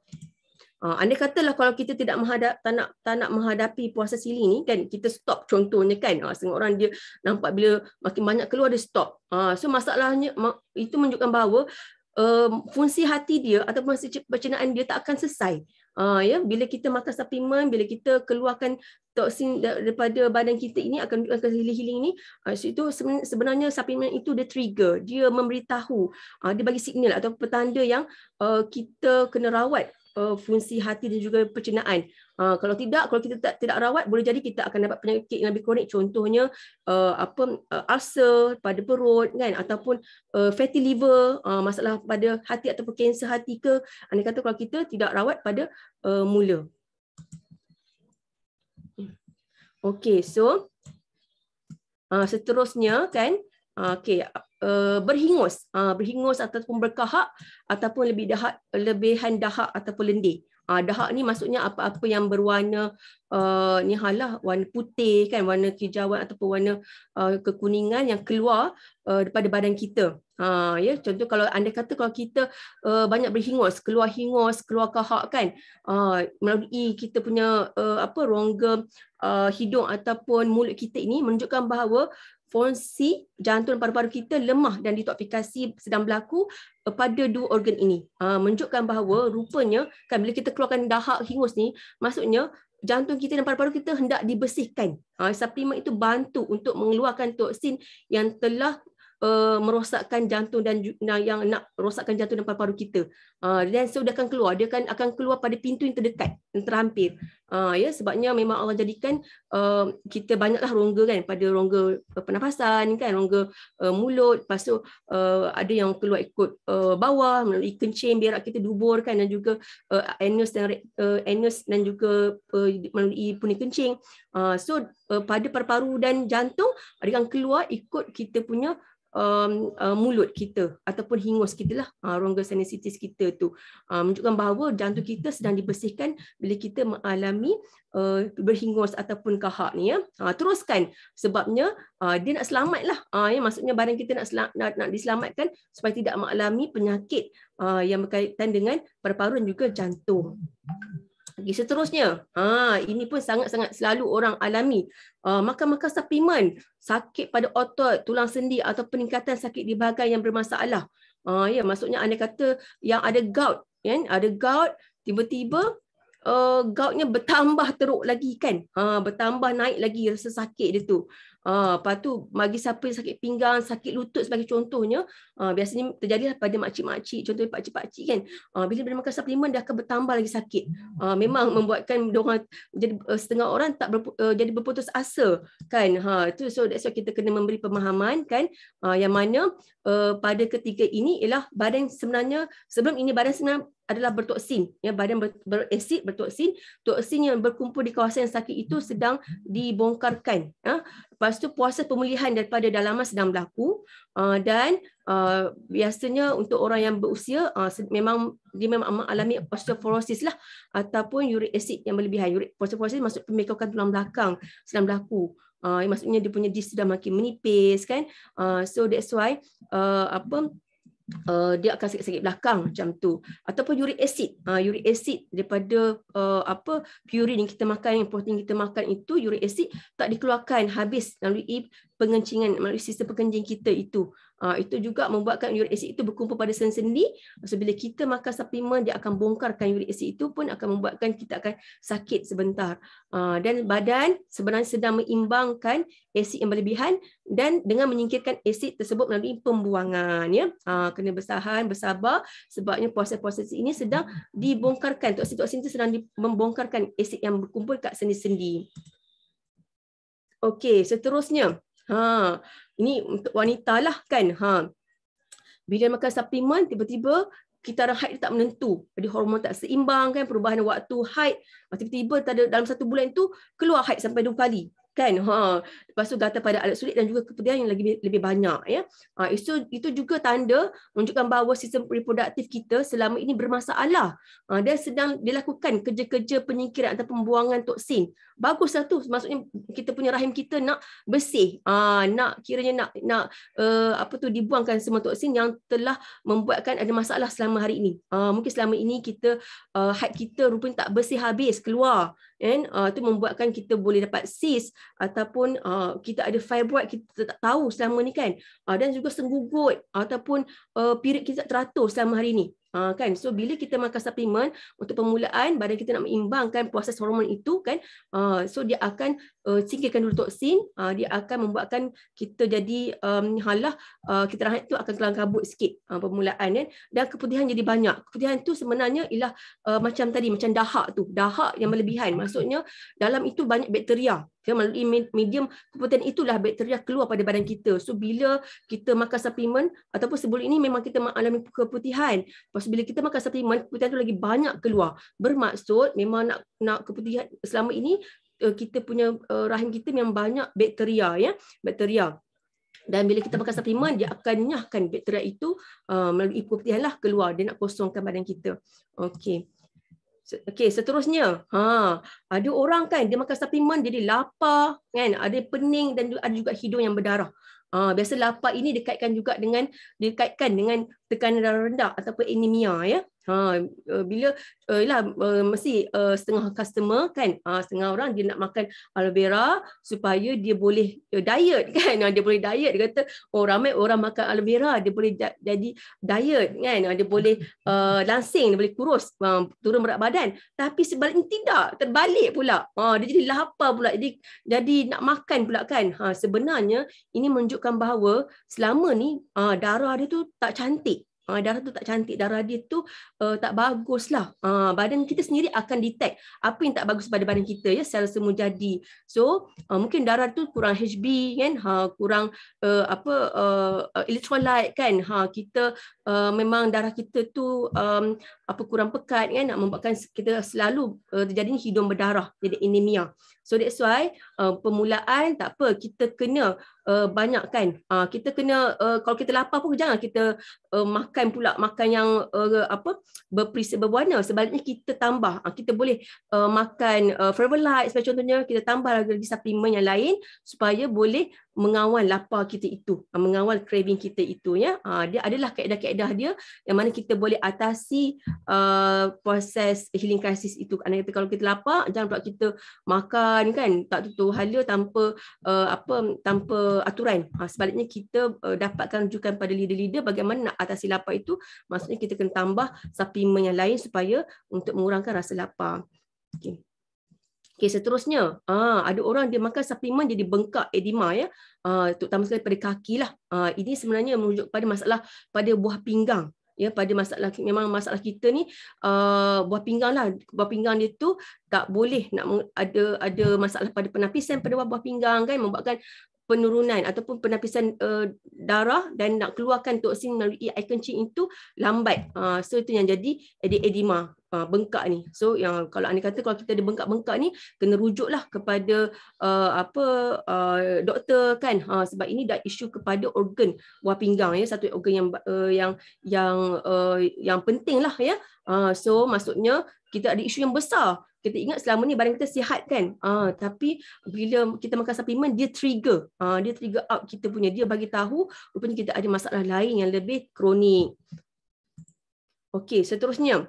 Uh, ah, anda katalah kalau kita tidak menghadap tak nak tak nak menghadapi puasa sili ni kan kita stop contohnya kan uh, ah, semua orang dia nampak bila makin banyak keluar dia stop. Uh, so masalahnya ma- itu menunjukkan bahawa um, fungsi hati dia ataupun pencernaan dia tak akan selesai. Uh, ya bila kita makan suplemen bila kita keluarkan toksin daripada badan kita ini akan menunjukkan ke healing-healing ini uh, so itu sebenarnya suplemen itu dia trigger dia memberitahu uh, dia bagi signal atau petanda yang uh, kita kena rawat uh, fungsi hati dan juga pencernaan. Uh, kalau tidak, kalau kita tak, tidak rawat, boleh jadi kita akan dapat penyakit yang lebih kronik. Contohnya, uh, apa uh, ulcer pada perut, kan? Ataupun uh, fatty liver, uh, masalah pada hati atau kanser hati ke. Anda kata kalau kita tidak rawat pada uh, mula. Okay, so uh, seterusnya, kan? Ah, okay, uh, eh, berhingus, uh, ah, berhingus ataupun berkahak ataupun lebih dahak, lebihan dahak ataupun lendir. Uh, ah, dahak ni maksudnya apa-apa yang berwarna uh, ni halah warna putih kan, warna hijauan ataupun warna uh, kekuningan yang keluar uh, daripada badan kita. Uh, ya, yeah. contoh kalau anda kata kalau kita uh, banyak berhingus, keluar hingus, keluar kahak kan, uh, melalui kita punya uh, apa rongga uh, hidung ataupun mulut kita ini menunjukkan bahawa fungsi jantung paru-paru kita lemah dan detoksifikasi sedang berlaku eh, pada dua organ ini. Ha, menunjukkan bahawa rupanya kan bila kita keluarkan dahak hingus ni, maksudnya jantung kita dan paru-paru kita hendak dibersihkan. Ha, Suplemen itu bantu untuk mengeluarkan toksin yang telah uh, merosakkan jantung dan uh, yang nak rosakkan jantung dan paru-paru kita. Ah, dan uh, so akan keluar, dia akan akan keluar pada pintu yang terdekat, yang terhampir. Uh, ya yeah, sebabnya memang Allah jadikan uh, kita banyaklah rongga kan pada rongga eh, pernafasan kan, rongga uh, mulut, lepas tu uh, ada yang keluar ikut uh, bawah melalui kencing biar kita dubur kan dan juga uh, anus dan uh, anus dan juga uh, melalui puni kencing. Uh, ah, so uh, pada paru-paru dan jantung ada yang keluar ikut kita punya um, uh, mulut kita ataupun hingus kita lah uh, rongga sinusitis kita tu uh, menunjukkan bahawa jantung kita sedang dibersihkan bila kita mengalami uh, berhingus ataupun kahak ni ya uh, teruskan sebabnya uh, dia nak selamat lah uh, ya maksudnya badan kita nak, sel- nak nak diselamatkan supaya tidak mengalami penyakit uh, yang berkaitan dengan paru-paru dan juga jantung. Okay, seterusnya, ha, ini pun sangat-sangat selalu orang alami. Uh, makan-makan uh, suplemen, sakit pada otot, tulang sendi atau peningkatan sakit di bahagian yang bermasalah. Uh, ya, maksudnya anda kata yang ada gout, kan? ada gout, tiba-tiba uh, goutnya bertambah teruk lagi kan? Ha, bertambah naik lagi rasa sakit dia tu. Ah, lepas tu bagi siapa yang sakit pinggang, sakit lutut sebagai contohnya, ah biasanya terjadi pada makcik-makcik, contohnya pakcik cik kan. Ah, bila dia makan suplemen dia akan bertambah lagi sakit. Hmm. Ah, memang membuatkan dia jadi eh, setengah orang tak berpu, uh, jadi berputus asa kan. Ha, itu so that's why kita kena memberi pemahaman kan ah, yang mana uh, pada ketika ini ialah badan sebenarnya sebelum ini badan sebenarnya adalah bertoksin ya badan ber, ber asid bertoksin toksin yang berkumpul di kawasan yang sakit itu sedang dibongkarkan ya lepas tu proses pemulihan daripada dalaman sedang berlaku uh, dan uh, biasanya untuk orang yang berusia uh, memang dia memang mengalami osteoporosis lah ataupun uric acid yang berlebihan uric osteoporosis maksud pemekakan tulang belakang sedang berlaku maksudnya dia punya disk sudah makin menipis kan so that's why apa uh, dia akan sakit-sakit belakang macam tu ataupun uric acid uh, uric acid daripada uh, apa purine yang kita makan yang protein kita makan itu uric acid tak dikeluarkan habis melalui pengencingan melalui sistem pengencing kita itu Uh, itu juga membuatkan uric acid itu berkumpul pada sendi-sendi. So, bila kita makan suplemen, dia akan bongkarkan uric acid itu pun akan membuatkan kita akan sakit sebentar. Uh, dan badan sebenarnya sedang mengimbangkan asid yang berlebihan dan dengan menyingkirkan asid tersebut melalui pembuangan. Ya. Uh, kena bersahan, bersabar sebabnya proses-proses ini sedang dibongkarkan. Toksin-toksin itu sedang membongkarkan asid yang berkumpul kat sendi-sendi. Okey, seterusnya. So, Ha, ini untuk wanita lah kan. Ha. Bila makan suplemen tiba-tiba kita kitaran haid tak menentu. Jadi hormon tak seimbang kan perubahan waktu haid. Tiba-tiba dalam satu bulan tu keluar haid sampai dua kali kan ha lepas tu datang pada alat sulit dan juga kepedihan yang lagi lebih banyak ya ha, itu itu juga tanda menunjukkan bahawa sistem reproduktif kita selama ini bermasalah ha, dan sedang dilakukan kerja-kerja penyingkiran atau pembuangan toksin Bagus satu, lah maksudnya kita punya rahim kita nak bersih ha, nak kiranya nak nak uh, apa tu dibuangkan semua toksin yang telah membuatkan ada masalah selama hari ini ha, mungkin selama ini kita uh, haid kita rupanya tak bersih habis keluar And uh, tu membuatkan kita boleh dapat sis ataupun uh, kita ada fibroid kita tak tahu selama ni kan uh, dan juga senggugut ataupun uh, period kita teratur selama hari ni Ha, kan? So bila kita makan suplemen untuk permulaan badan kita nak mengimbangkan proses hormon itu kan uh, so dia akan uh, singkirkan dulu toksin uh, dia akan membuatkan kita jadi um, halah uh, kita rahat tu akan kelang kabut sikit uh, permulaan kan? dan keputihan jadi banyak keputihan tu sebenarnya ialah uh, macam tadi macam dahak tu dahak yang berlebihan maksudnya dalam itu banyak bakteria Ya, melalui medium kompeten itulah bakteria keluar pada badan kita. So bila kita makan suplemen ataupun sebelum ini memang kita mengalami keputihan. Lepas bila kita makan suplemen, keputihan itu lagi banyak keluar. Bermaksud memang nak nak keputihan selama ini eh, kita punya eh, rahim kita memang banyak bakteria ya, bakteria. Dan bila kita makan suplemen, dia akan nyahkan bakteria itu uh, melalui keputihan lah keluar. Dia nak kosongkan badan kita. Okey. Okey, seterusnya. Ha, ada orang kan dia makan suplemen jadi lapar, kan? Ada pening dan ada juga hidung yang berdarah. Ha, biasa lapar ini dikaitkan juga dengan dikaitkan dengan tekanan darah rendah ataupun anemia ya. Ha uh, bila uh, lah uh, mesti uh, setengah customer kan uh, setengah orang dia nak makan aloe vera supaya dia boleh uh, diet kan ha, dia boleh diet dia kata oh ramai orang makan aloe vera dia boleh da- jadi diet kan ha, dia boleh uh, langsing dia boleh kurus uh, turun berat badan tapi sebaliknya tidak terbalik pula ha dia jadi lapar pula jadi jadi nak makan pula kan ha sebenarnya ini menunjukkan bahawa selama ni uh, darah dia tu tak cantik uh, darah tu tak cantik, darah dia tu uh, tak bagus lah. Uh, badan kita sendiri akan detect apa yang tak bagus pada badan kita ya, sel semua jadi. So uh, mungkin darah tu kurang Hb kan, ha, kurang uh, apa uh, electrolyte kan, ha, kita uh, memang darah kita tu um, apa kurang pekat kan, nak membuatkan kita selalu uh, terjadinya hidung berdarah, jadi anemia. So that's why uh, permulaan tak apa kita kena uh, banyakkan. Uh, kita kena uh, kalau kita lapar pun jangan kita uh, makan pula makan yang uh, apa berperisa berwarna. Sebaliknya kita tambah. Uh, kita boleh uh, makan uh, flavor light sebagai contohnya kita tambah lagi, lagi suplemen yang lain supaya boleh mengawal lapar kita itu, ah, mengawal craving kita itu ya. Ah, dia adalah kaedah-kaedah dia yang mana kita boleh atasi ah, proses healing crisis itu. Anak Kita, kalau kita lapar, jangan pula kita makan kan, tak tutup halia tanpa apa tanpa aturan. sebaliknya kita dapatkan rujukan pada leader-leader bagaimana nak atasi lapar itu. Maksudnya kita kena tambah suplemen yang lain supaya untuk mengurangkan rasa lapar. Okay. Okey, seterusnya, ah ada orang dia makan suplemen jadi bengkak edema ya. Ah terutama sekali pada kaki lah. Ah ini sebenarnya merujuk pada masalah pada buah pinggang ya pada masalah memang masalah kita ni uh, buah pinggang lah buah pinggang dia tu tak boleh nak ada ada masalah pada penapisan pada buah, buah pinggang kan membuatkan penurunan ataupun penapisan uh, darah dan nak keluarkan toksin melalui air e kencing itu lambat. Uh, so itu yang jadi edema uh, bengkak ni. So yang kalau anda kata kalau kita ada bengkak-bengkak ni kena rujuklah kepada uh, apa uh, doktor kan. uh, sebab ini dah isu kepada organ buah pinggang ya satu organ yang uh, yang yang uh, yang pentinglah ya. Uh, so maksudnya kita ada isu yang besar kita ingat selama ni badan kita sihat kan ah tapi bila kita makan suplemen dia trigger ah dia trigger up kita punya dia bagi tahu rupanya kita ada masalah lain yang lebih kronik okey seterusnya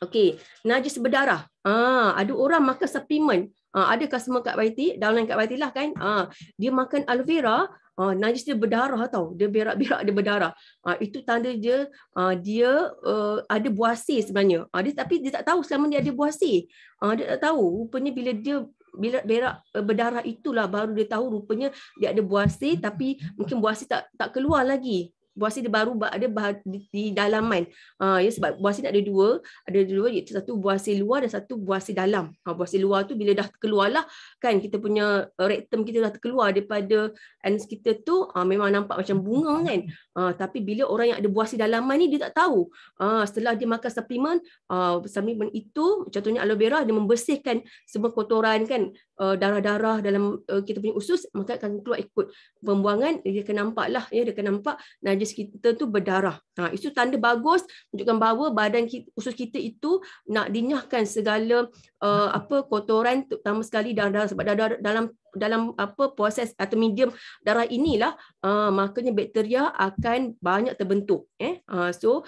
okey najis berdarah ah ada orang makan suplemen Ha, ada customer kat Baiti, downline kat Baiti lah kan. Ha, dia makan aloe vera, uh, najis dia berdarah tau dia berak-berak dia berdarah uh, itu tanda dia uh, dia uh, ada buasi sebenarnya uh, dia, tapi dia tak tahu selama dia ada buasi uh, dia tak tahu rupanya bila dia bila berak e, berdarah itulah baru dia tahu rupanya dia ada buasi tapi mungkin buasi tak tak keluar lagi buasi dia baru ada di, di dalaman. Ha, ah, ya sebab buasi ada dua, ada dua iaitu satu buasi luar dan satu buasi dalam. Ha, ah, buasi luar tu bila dah terkeluarlah kan kita punya rectum kita dah terkeluar daripada anus kita tu ha, memang nampak macam bunga kan. Ha, tapi bila orang yang ada buasi dalaman ni dia tak tahu. Ha, setelah dia makan suplemen, ha, suplemen itu contohnya aloe vera dia membersihkan semua kotoran kan Eh, darah-darah dalam eh, kita punya usus maka akan keluar ikut pembuangan dia akan nampaklah ya dia akan nampak najis kita tu berdarah. Ha itu tanda bagus menunjukkan bahawa badan kita, usus kita itu nak dinyahkan segala uh, apa kotoran terutama sekali dalam dalam darah dalam dalam apa proses atau medium darah inilah uh, makanya bakteria akan banyak terbentuk eh uh, so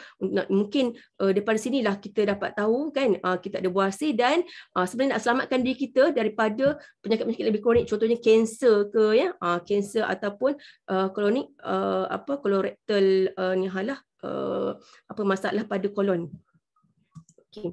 mungkin uh, daripada sinilah kita dapat tahu kan uh, kita ada buasi dan uh, sebenarnya nak selamatkan diri kita daripada penyakit-penyakit lebih kronik contohnya kanser ke ya uh, kanser ataupun uh, kronik uh, apa kolorektal uh, ni halah uh, apa masalah pada kolon okey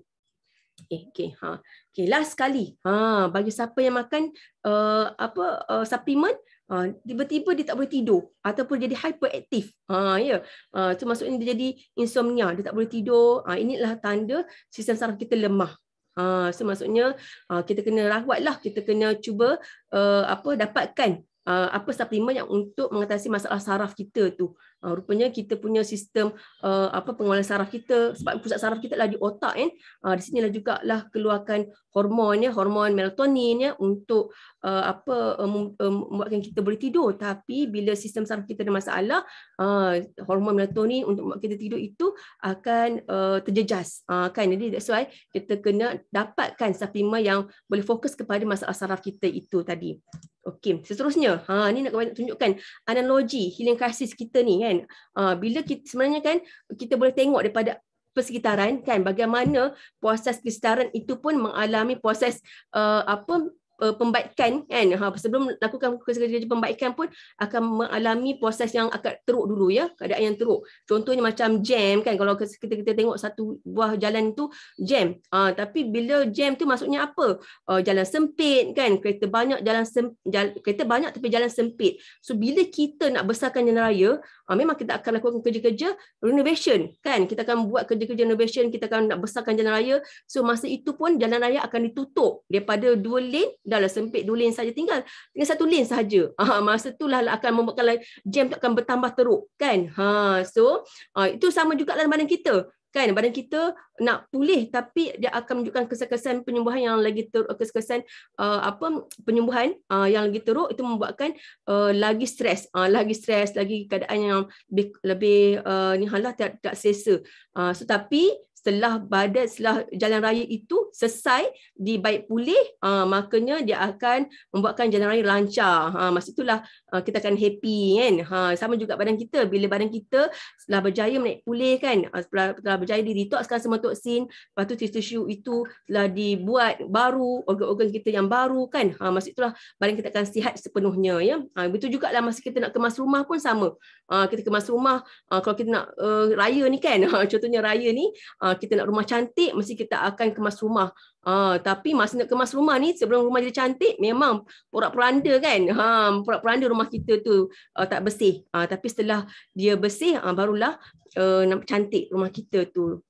Eh, okay, ha. Okay, last sekali. Ha, bagi siapa yang makan uh, apa uh, eh, suplemen, ha, eh, tiba-tiba dia tak boleh tidur ataupun jadi hyperaktif. Ha, ya. Yeah. Ha, tu maksudnya dia jadi insomnia, dia tak boleh tidur. Ha, inilah tanda sistem saraf kita lemah. Ha, so maksudnya ha, kita kena rawatlah, kita kena cuba uh, apa dapatkan uh, apa suplemen yang untuk mengatasi masalah saraf kita tu. Uh, rupanya kita punya sistem uh, apa pengolahan saraf kita sebab pusat saraf kita lagi otak kan. Eh? Uh, di sinilah juga lah keluarkan hormon ya, hormon melatonin ya untuk uh, apa membuatkan kita boleh tidur. Tapi bila sistem saraf kita ada masalah, uh, hormon melatonin untuk membuat kita tidur itu akan uh, terjejas. Uh, kan jadi that's why kita kena dapatkan suplemen yang boleh fokus kepada masalah saraf kita itu tadi. Okey, seterusnya. Ha ni nak tunjukkan analogi healing crisis kita ni kan kan uh, bila kita sebenarnya kan kita boleh tengok daripada persekitaran kan bagaimana proses persekitaran itu pun mengalami proses uh, apa uh, pembaikan kan ha, sebelum lakukan kerja-kerja pembaikan pun akan mengalami proses yang agak teruk dulu ya keadaan yang teruk contohnya macam jam kan kalau kita kita tengok satu buah jalan tu jam uh, tapi bila jam tu maksudnya apa uh, jalan sempit kan kereta banyak jalan sem jala, kereta banyak tapi jalan sempit so bila kita nak besarkan jalan raya Ah memang kita akan lakukan kerja-kerja renovation kan kita akan buat kerja-kerja renovation kita akan nak besarkan jalan raya so masa itu pun jalan raya akan ditutup daripada dua lane dah lah sempit dua lane saja tinggal tinggal satu lane saja Ah masa itulah akan membuatkan jam tu akan bertambah teruk kan ha so ah, itu sama juga dalam badan kita kan badan kita nak pulih tapi dia akan menunjukkan kesan-kesan penyembuhan yang lagi teruk kesan-kesan uh, apa penyembuhan uh, yang lagi teruk itu membuatkan uh, lagi stres uh, lagi stres lagi keadaan yang lebih, lebih uh, ni halah tak tak selesa uh, so tapi setelah badan setelah jalan raya itu selesai dibaik pulih uh, makanya dia akan membuatkan jalan raya lancar ha uh, masa itulah uh, kita akan happy kan ha uh, sama juga badan kita bila badan kita telah berjaya menaik pulih kan uh, telah berjaya di detoxkan semua toksin lepas tu tissue itu telah dibuat baru organ-organ kita yang baru kan ha uh, masa itulah badan kita akan sihat sepenuhnya ya ha uh, begitu jugalah masa kita nak kemas rumah pun sama ha uh, kita kemas rumah uh, kalau kita nak uh, raya ni kan uh, contohnya raya ni uh, kita nak rumah cantik mesti kita akan kemas rumah rumah. Ha, tapi masa nak kemas rumah ni sebelum rumah jadi cantik memang porak-poranda kan. Ha porak-poranda rumah kita tu uh, tak bersih. Ha, tapi setelah dia bersih uh, barulah nak uh, cantik rumah kita tu.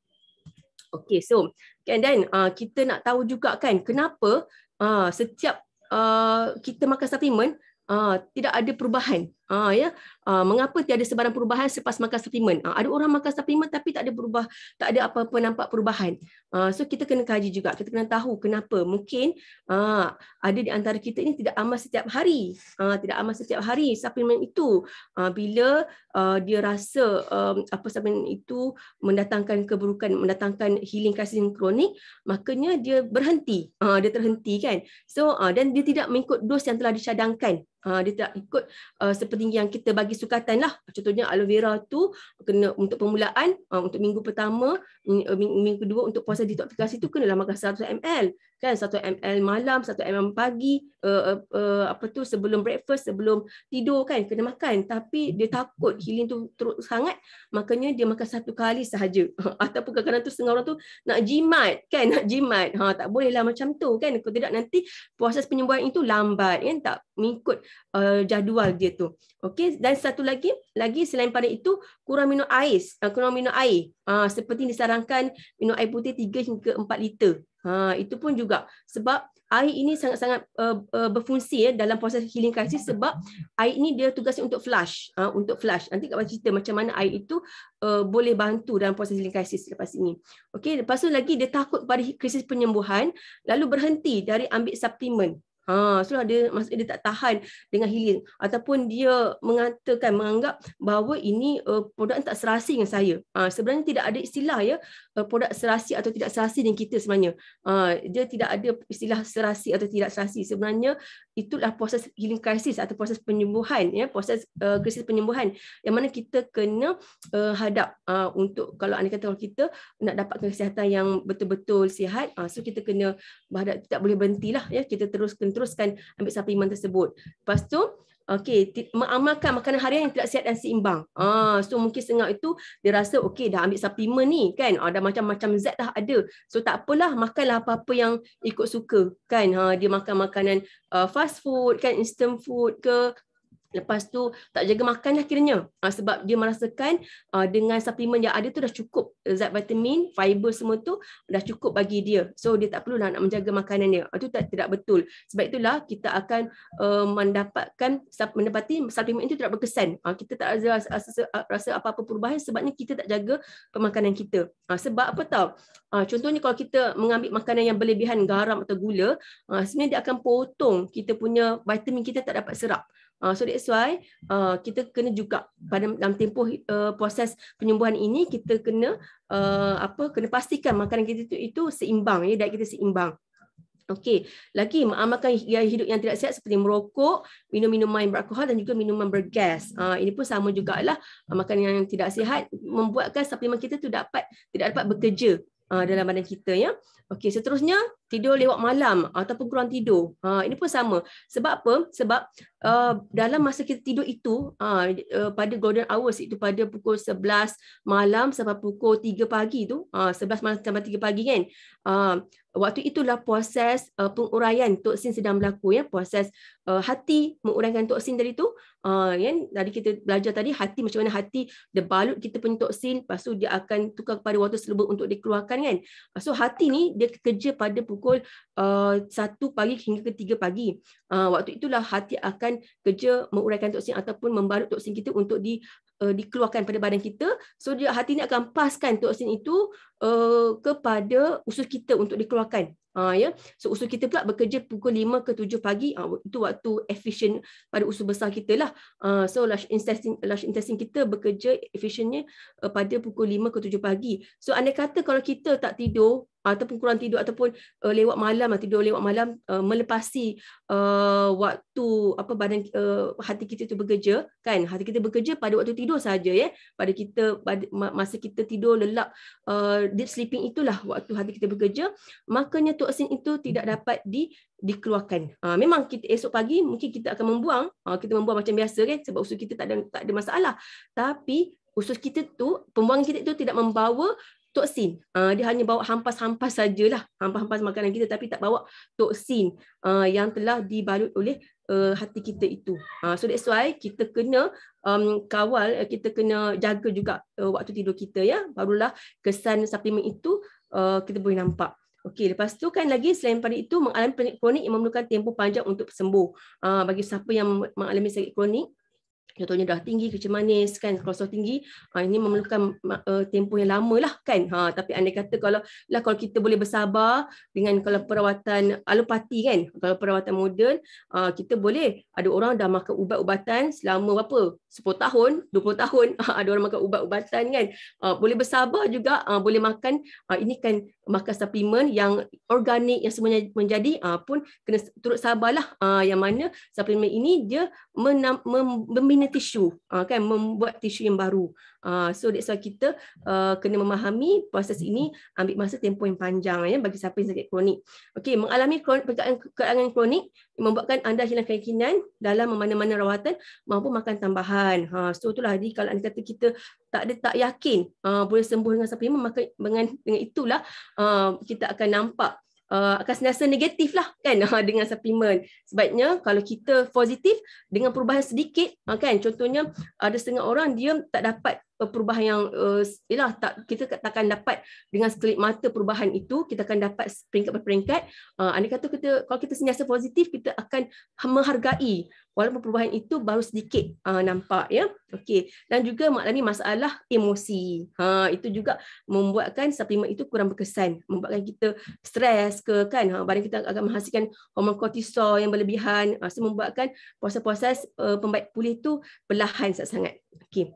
Okay, so kan dan uh, kita nak tahu juga kan kenapa uh, setiap uh, kita makan supplement uh, tidak ada perubahan Ah ya, ah, mengapa tiada sebarang perubahan selepas makan suplemen? Ah, ada orang makan suplemen tapi tak ada berubah, tak ada apa-apa nampak perubahan. Ah, so kita kena kaji juga, kita kena tahu kenapa. Mungkin ah, ada di antara kita ini tidak amal setiap hari. Ah, tidak amal setiap hari suplemen itu. Ah, bila ah, dia rasa um, apa suplemen itu mendatangkan keburukan, mendatangkan healing kasihan kronik, makanya dia berhenti. Ah, dia terhenti kan. So ah, dan dia tidak mengikut dos yang telah dicadangkan. Ah, dia tidak ikut uh, ah, seperti petinggi yang kita bagi sukatan lah. Contohnya aloe vera tu kena untuk permulaan uh, untuk minggu pertama, minggu, uh, minggu kedua untuk puasa detoksifikasi tu kena makan 100 ml. Kan 1 ml malam, 1 ml pagi uh, uh, uh, apa tu sebelum breakfast, sebelum tidur kan kena makan. Tapi dia takut healing tu teruk sangat, makanya dia makan satu kali sahaja. Ataupun kadang-kadang tu setengah orang tu nak jimat kan, nak jimat. Ha tak bolehlah macam tu kan. Kalau tidak nanti proses penyembuhan itu lambat kan tak mengikut uh, jadual dia tu. Okey, dan satu lagi, lagi selain pada itu, kurang minum ais, ah, kurang minum air. Ah, seperti disarankan minum air putih 3 hingga 4 liter. Ha, itu pun juga sebab air ini sangat-sangat eh, eh, berfungsi ya dalam proses healing crisis sebab air ini dia tugasnya untuk flush, untuk flush. Nanti kita cerita macam mana air itu boleh bantu dalam proses healing crisis lepas ini. Okey, lepas tu lagi dia takut pada krisis penyembuhan lalu berhenti dari ambil suplemen. Ha, itulah dia maksudnya dia tak tahan dengan healing ataupun dia mengatakan menganggap bahawa ini uh, produk tak serasi dengan saya. Ha, sebenarnya tidak ada istilah ya uh, produk serasi atau tidak serasi dengan kita sebenarnya. Ha, dia tidak ada istilah serasi atau tidak serasi. Sebenarnya itulah proses healing crisis atau proses penyembuhan ya proses uh, krisis penyembuhan yang mana kita kena uh, hadap uh, untuk kalau anda kata kalau kita nak dapat kesihatan yang betul-betul sihat uh, so kita kena berhadap tak boleh berhentilah ya kita terus kena teruskan ambil suplemen tersebut. Lepas tu Okey, mengamalkan makanan harian yang tidak sihat dan seimbang. Ah, so mungkin sengau itu dia rasa okey dah ambil suplemen ni kan. Ah, dah macam-macam zat dah ada. So tak apalah makanlah apa-apa yang ikut suka kan. Ha, dia makan makanan uh, fast food kan, instant food ke, Lepas tu tak jaga makan akhirnya ah, sebab dia merasakan ah, dengan suplemen yang ada tu dah cukup eh, zat vitamin, fiber semua tu dah cukup bagi dia. So dia tak perlu nak menjaga makanan dia. Itu ah, tak tidak betul. Sebab itulah kita akan eh, mendapatkan mendapati suplemen itu tidak berkesan. Kita tak rasa, apa-apa perubahan sebabnya kita tak jaga pemakanan kita. Sebab apa tau? Contohnya kalau kita mengambil makanan yang berlebihan garam atau gula, sebenarnya dia akan potong kita punya vitamin kita tak dapat serap. Uh, so that's why uh, kita kena juga pada dalam tempoh uh, proses penyembuhan ini kita kena uh, apa kena pastikan makanan kita itu, itu seimbang ya diet kita seimbang. Okey, lagi mengamalkan gaya hidup yang tidak sihat seperti merokok, minum minuman yang beralkohol dan juga minuman bergas. Uh, ini pun sama jugalah makanan yang tidak sihat membuatkan suplemen kita tu dapat tidak dapat bekerja uh, dalam badan kita ya. Okey, seterusnya tidur lewat malam ataupun kurang tidur. Ha, ini pun sama. Sebab apa? Sebab uh, dalam masa kita tidur itu uh, uh, pada golden hours itu pada pukul 11 malam sampai pukul 3 pagi itu uh, 11 malam sampai 3 pagi kan. Uh, waktu itulah proses uh, penguraian toksin sedang berlaku ya, proses uh, hati menguraikan toksin dari itu Uh, ha, kan? Dari kita belajar tadi hati macam mana hati dia balut kita punya toksin, lepas tu dia akan tukar kepada water soluble untuk dikeluarkan kan. So hati ni dia kerja pada pukul uh, 1 pagi hingga ke 3 pagi. Uh, waktu itulah hati akan kerja menguraikan toksin ataupun membarut toksin kita untuk di uh, dikeluarkan pada badan kita. So dia hati ni akan paskan toksin itu uh, kepada usus kita untuk dikeluarkan. Uh, ah yeah. ya. So usus kita pula bekerja pukul 5 ke 7 pagi. uh, itu waktu efisien pada usus besar kita lah. uh, so large intestine large intestine kita bekerja efisiennya uh, pada pukul 5 ke 7 pagi. So anda kata kalau kita tak tidur ataupun kurang tidur ataupun uh, lewat malam lah, tidur lewat malam uh, melepasi uh, waktu apa badan uh, hati kita tu bekerja kan hati kita bekerja pada waktu tidur saja ya pada kita pada masa kita tidur lelap uh, deep sleeping itulah waktu hati kita bekerja makanya toksin itu tidak dapat di dikeluarkan. Ha, memang kita esok pagi mungkin kita akan membuang, ha, kita membuang macam biasa kan sebab usus kita tak ada tak ada masalah. Tapi usus kita tu, pembuangan kita tu tidak membawa toksin. Uh, ah, dia hanya bawa hampas-hampas sajalah, hampas-hampas makanan kita tapi tak bawa toksin uh, ah, yang telah dibalut oleh uh, hati kita itu. Uh, so that's why kita kena um, kawal, eh, kita kena jaga juga uh, waktu tidur kita ya. Barulah kesan suplemen itu uh, kita boleh nampak. Okey, lepas tu kan lagi selain pada itu mengalami penyakit kronik yang memerlukan tempoh panjang untuk sembuh. Uh, bagi siapa yang mengalami sakit kronik, contohnya dah tinggi, kecil manis, kan, kolesterol tinggi, ha, ini memerlukan uh, tempoh yang lama lah, kan. Ha, tapi anda kata kalau lah kalau kita boleh bersabar dengan kalau perawatan alopati, kan, kalau perawatan moden, uh, kita boleh, ada orang dah makan ubat-ubatan selama apa? 10 tahun, 20 tahun, ha, ada orang makan ubat-ubatan, kan. Uh, boleh bersabar juga, uh, boleh makan, uh, ini kan makan suplemen yang organik yang semuanya menjadi uh, pun kena turut sabarlah uh, yang mana suplemen ini dia menam, mem- mem- membina tisu uh, ah, kan membuat tisu yang baru uh, so that's why kita uh, kena memahami proses ini ambil masa tempoh yang panjang ya bagi siapa yang sakit kronik Okay, mengalami keadaan kronik membuatkan anda hilang keyakinan dalam mana-mana rawatan mampu makan tambahan ha uh, so itulah jadi kalau anda kata kita tak ada tak yakin uh, boleh sembuh dengan siapa yang memakai dengan dengan itulah uh, kita akan nampak uh, akan sentiasa negatif lah kan dengan suplemen. Sebabnya kalau kita positif dengan perubahan sedikit ah, kan contohnya ada setengah orang dia tak dapat perubahan yang ialah eh, uh, tak kita takkan dapat dengan sekelip mata perubahan itu kita akan dapat peringkat per peringkat uh, eh, anda kata kita kalau kita sentiasa positif kita akan menghargai walaupun perubahan itu baru sedikit uh, nampak ya okay. dan juga maknanya masalah emosi ha itu juga membuatkan suplemen itu kurang berkesan membuatkan kita stres ke kan ha, badan kita akan menghasilkan hormon kortisol yang berlebihan ha, so membuatkan proses-proses uh, pembaik pulih itu perlahan sangat sangat Okay.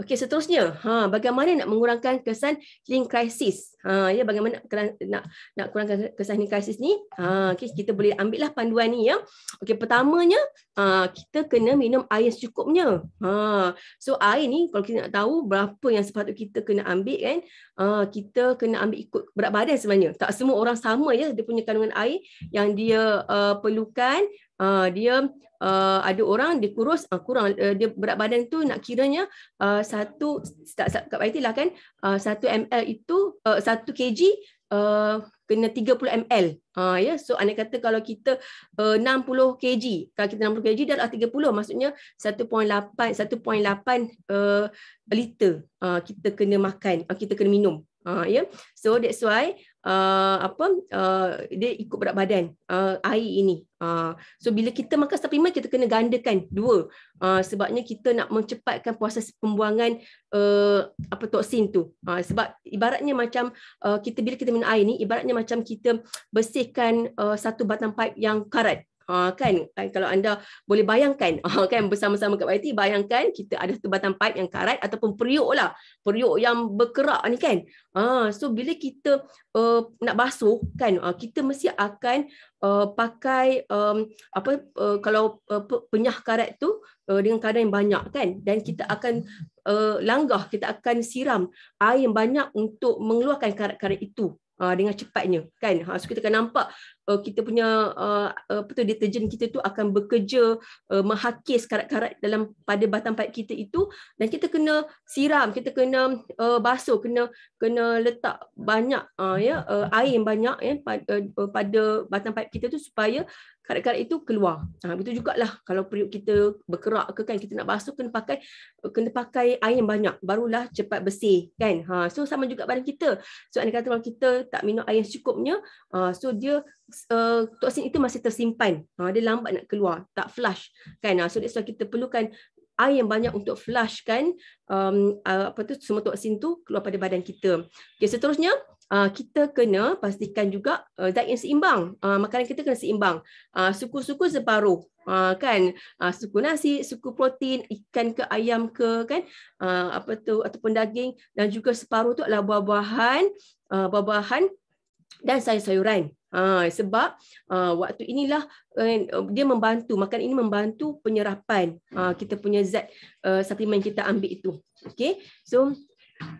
Okey seterusnya, ha bagaimana nak mengurangkan kesan healing crisis? Ha ya bagaimana nak nak kurangkan kesan healing crisis ni? Ha okay, kita boleh ambil lah panduan ni ya. Okey pertamanya ha, kita kena minum air secukupnya. Ha so air ni kalau kita nak tahu berapa yang sepatutnya kita kena ambil kan? Ha, kita kena ambil ikut berat badan sebenarnya. Tak semua orang sama ya dia punya kandungan air yang dia uh, perlukan uh, dia uh, ada orang dia kurus uh, kurang uh, dia berat badan tu nak kiranya uh, satu tak kat IT lah kan uh, satu ml itu uh, satu kg uh, kena 30 ml. Ha uh, ya, yeah. so anda kata kalau kita uh, 60 kg, kalau kita 60 kg darah 30 maksudnya 1.8 1.8 uh, liter uh, kita kena makan, uh, kita kena minum. Ha uh, ya. Yeah. So that's why uh, apa uh, dia ikut berat badan uh, air ini. Uh, so bila kita makan suplemen kita kena gandakan dua uh, sebabnya kita nak mencepatkan proses pembuangan uh, apa toksin tu. Uh, sebab ibaratnya macam uh, kita bila kita minum air ni ibaratnya macam kita bersihkan uh, satu batang pipe yang karat. Uh, Uh, kan uh, kalau anda boleh bayangkan uh, kan bersama-sama kat YT bayangkan kita ada tebatan pipe yang karat ataupun periuk lah periuk yang berkerak ni kan uh, so bila kita uh, nak basuh kan uh, kita mesti akan uh, pakai um, apa uh, kalau uh, penyah karat tu uh, dengan kadar yang banyak kan dan kita akan uh, langgah kita akan siram air yang banyak untuk mengeluarkan karat-karat itu Ah, dengan cepatnya kan ha so kita akan nampak uh, kita punya uh, apa tu deterjen kita tu akan bekerja uh, menghakis karat-karat dalam pada batang paip kita itu dan kita kena siram kita kena uh, basuh kena kena letak banyak uh, ya uh, air banyak ya pada, uh, pada batang paip kita tu supaya karat-karat itu keluar. Ha, begitu juga lah kalau periuk kita berkerak ke kan kita nak basuh kena pakai kena pakai air yang banyak barulah cepat bersih kan. Ha, so sama juga badan kita. So anda kata kalau kita tak minum air secukupnya ha, so dia uh, toksin itu masih tersimpan. Ha, dia lambat nak keluar, tak flush kan. Ha, so that's why kita perlukan air yang banyak untuk flushkan um, eh, apa tu semua toksin tu keluar pada badan kita. Okey seterusnya Ah, kita kena pastikan juga uh, ah, diet yang seimbang. Uh, makanan kita kena seimbang. Uh, suku-suku separuh. Uh, kan uh, suku nasi, suku protein, ikan ke ayam ke kan uh, apa tu ataupun daging dan juga separuh tu adalah buah-buahan, uh, buah-buahan dan sayur-sayuran. Uh, sebab uh, waktu inilah uh, dia membantu makan ini membantu penyerapan uh, kita punya zat uh, suplemen kita ambil itu. Okay, so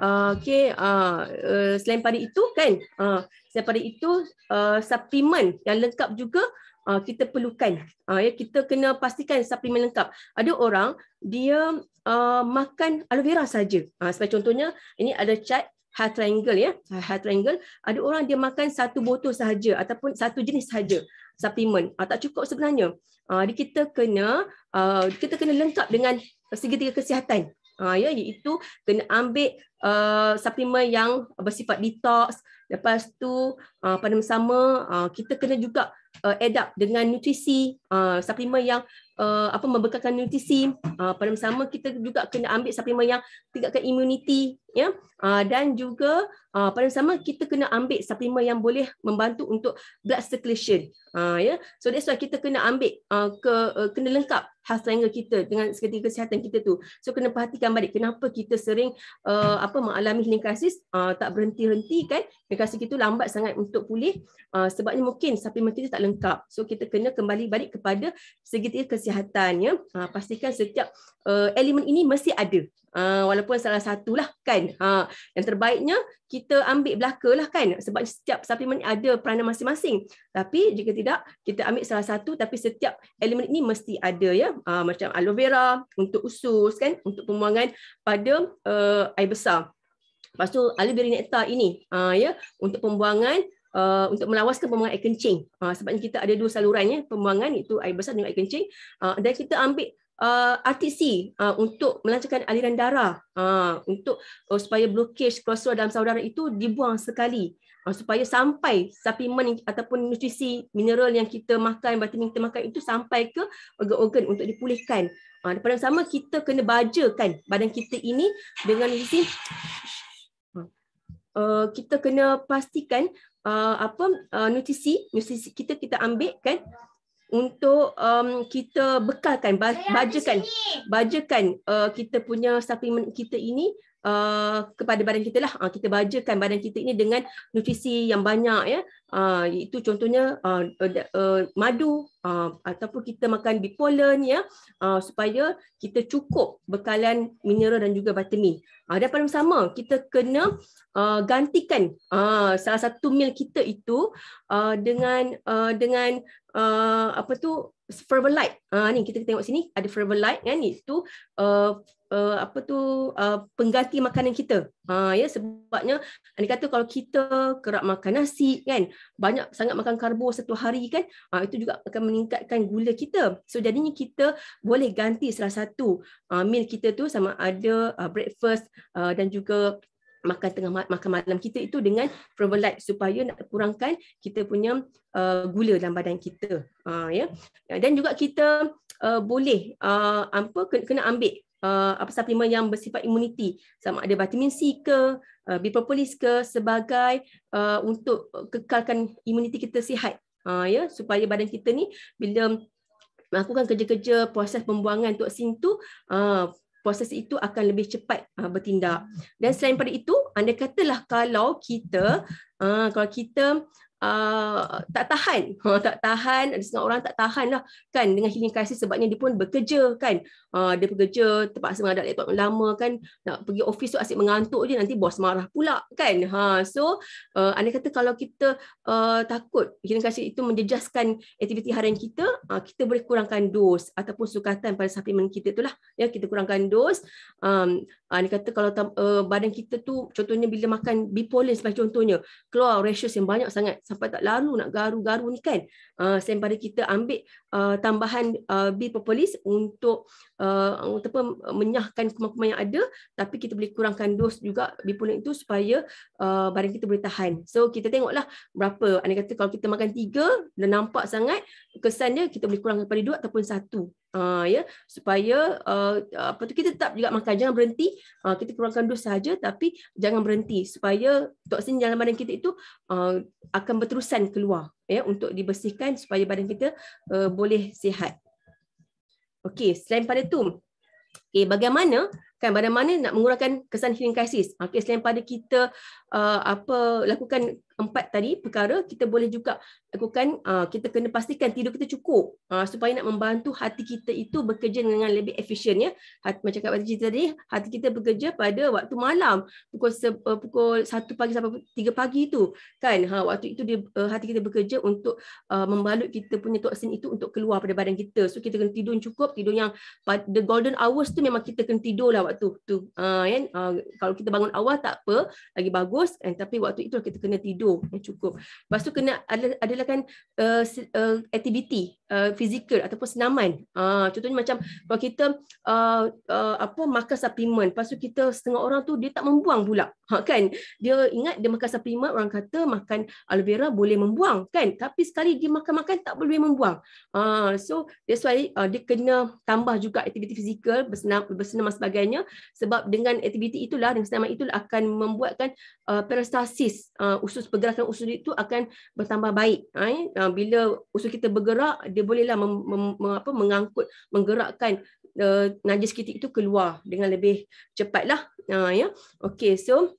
Ah, okay, uh, ah, eh, selain pada itu kan, uh, selain pada itu uh, suplemen yang lengkap juga uh, kita perlukan. Uh, ya, kita kena pastikan suplemen lengkap. Ada orang dia uh, makan aloe vera saja. Uh, sebagai contohnya, ini ada chart heart triangle ya, heart triangle. Ada orang dia makan satu botol saja ataupun satu jenis saja suplemen. Uh, tak cukup sebenarnya. Uh, jadi kita kena uh, kita kena lengkap dengan segi tiga kesihatan ya iaitu kena ambil uh, suplemen yang bersifat detox lepas tu uh, pada sama uh, kita kena juga uh, adapt dengan nutrisi uh, suplemen yang uh, apa membekalkan nutrisi uh, pada sama kita juga kena ambil suplemen yang tingkatkan imuniti ya yeah? uh, dan juga uh, pada sama kita kena ambil suplemen yang boleh membantu untuk blood circulation uh, ya yeah? so that's why kita kena ambil uh, ke uh, kena lengkap health triangle kita dengan seketika kesihatan kita tu so kena perhatikan balik kenapa kita sering uh, apa mengalami healing uh, tak berhenti-henti kan kasih kita lambat sangat untuk pulih uh, sebabnya mungkin suplemen kita tak lengkap so kita kena kembali balik kepada segitiga kesihatan kesihatan ya. Ha, ah, pastikan setiap uh, eh, elemen ini mesti ada. Ha, walaupun salah satulah kan. Ha, yang terbaiknya kita ambil lah kan sebab setiap suplemen ada peranan masing-masing. Tapi jika tidak kita ambil salah satu tapi setiap elemen ini mesti ada ya. Ha, macam aloe vera untuk usus kan untuk pembuangan pada uh, air besar. Lepas tu aloe vera nectar ini uh, ya untuk pembuangan uh, untuk melawaskan pembuangan air kencing. Uh, sebabnya kita ada dua saluran ya, pembuangan itu air besar dengan air kencing. Uh, dan kita ambil uh, RTC uh, untuk melancarkan aliran darah uh, untuk uh, supaya blokage kolesterol dalam saluran itu dibuang sekali uh, supaya sampai suplemen ataupun nutrisi mineral yang kita makan, vitamin kita makan itu sampai ke organ-organ untuk dipulihkan. Uh, daripada yang sama kita kena bajakan badan kita ini dengan nutrisi Uh, kita kena pastikan uh, apa uh, nutrisi nutrisi kita kita ambil kan untuk um, kita bekalkan bajakan bajakan uh, kita punya supplement kita ini uh, kepada badan kita lah. Uh, kita bajakan badan kita ini dengan nutrisi yang banyak ya. Uh, itu contohnya uh, uh, uh madu uh, ataupun kita makan bipolen ya uh, supaya kita cukup bekalan mineral dan juga vitamin. Uh, dan pada sama kita kena uh, gantikan uh, salah satu meal kita itu uh, dengan uh, dengan uh, apa tu Fervolite. Ah uh, ni kita tengok sini ada Fervolite kan ya. itu uh, uh, apa tu uh, pengganti makanan kita. Ha uh, ya sebabnya ani kata kalau kita kerap makan nasi kan, banyak sangat makan karbo satu hari kan, uh, itu juga akan meningkatkan gula kita. So jadinya kita boleh ganti salah satu uh, meal kita tu sama ada uh, breakfast uh, dan juga makan tengah makan malam kita itu dengan provolite supaya nak kurangkan kita punya uh, gula dalam badan kita uh, ya yeah. dan juga kita uh, boleh uh, apa kena ambil uh, apa suplemen yang bersifat imuniti sama ada vitamin C ke uh, B ke sebagai uh, untuk kekalkan imuniti kita sihat uh, ya yeah, supaya badan kita ni bila melakukan kerja-kerja proses pembuangan toksin tu uh, proses itu akan lebih cepat uh, bertindak. Dan selain daripada itu, anda katalah kalau kita uh, kalau kita Ah, tak tahan ha, tak tahan ada setengah orang tak tahan lah kan dengan healing crisis sebabnya dia pun bekerja kan ha, dia bekerja terpaksa mengadap laptop lama kan nak pergi office tu asyik mengantuk je nanti bos marah pula kan ha, so uh, ah, anda kata kalau kita uh, takut healing crisis itu menjejaskan aktiviti harian kita uh, kita boleh kurangkan dos ataupun sukatan pada suplemen kita itulah ya kita kurangkan dos um, anda kata kalau uh, badan kita tu contohnya bila makan bipolar sebagai contohnya keluar rashes yang banyak sangat sampai tak laru nak garu-garu ni kan uh, selain kita ambil uh, tambahan uh, B propolis untuk uh, ataupun menyahkan kuman-kuman yang ada tapi kita boleh kurangkan dos juga B polis itu supaya uh, badan kita boleh tahan so kita tengoklah berapa anda kata kalau kita makan tiga dan nampak sangat kesannya kita boleh kurangkan kepada dua ataupun satu Ah, ya supaya ah, apa tu kita tetap juga makan jangan berhenti ah, kita kurangkan dos saja tapi jangan berhenti supaya toksin dalam badan kita itu akan berterusan keluar ya untuk dibersihkan supaya badan kita boleh sihat. Okey selain pada tu okay, bagaimana kan bagaimana nak mengurangkan kesan healing crisis okey selain pada kita Uh, apa lakukan empat tadi perkara kita boleh juga lakukan uh, kita kena pastikan tidur kita cukup uh, supaya nak membantu hati kita itu bekerja dengan lebih efisien ya hati, macam kat kita tadi hati kita bekerja pada waktu malam pukul se, uh, pukul 1 pagi sampai 3 pagi itu kan ha waktu itu dia uh, hati kita bekerja untuk uh, membalut kita punya toksin itu untuk keluar pada badan kita so kita kena tidur cukup tidur yang the golden hours tu memang kita kena tidur lah waktu tu uh, kan uh, kalau kita bangun awal tak apa lagi bagus bagus eh, tapi waktu itu kita kena tidur yang cukup. Lepas tu kena adalah kan uh, uh, aktiviti uh, fizikal ataupun senaman. Uh, contohnya macam kalau kita uh, uh, apa makan suplemen, lepas tu kita setengah orang tu dia tak membuang pula. Ha, kan? Dia ingat dia makan suplemen orang kata makan aloe vera boleh membuang kan? Tapi sekali dia makan-makan tak boleh membuang. Uh, so that's why uh, dia kena tambah juga aktiviti fizikal bersenam bersenam sebagainya sebab dengan aktiviti itulah dengan senaman itulah akan membuatkan Uh, peristalsis uh, usus pergerakan usus itu akan bertambah baik ha, eh? uh, bila usus kita bergerak dia bolehlah mem, mem, mem, apa, mengangkut menggerakkan uh, najis kita itu keluar dengan lebih cepatlah uh, ya yeah? okey so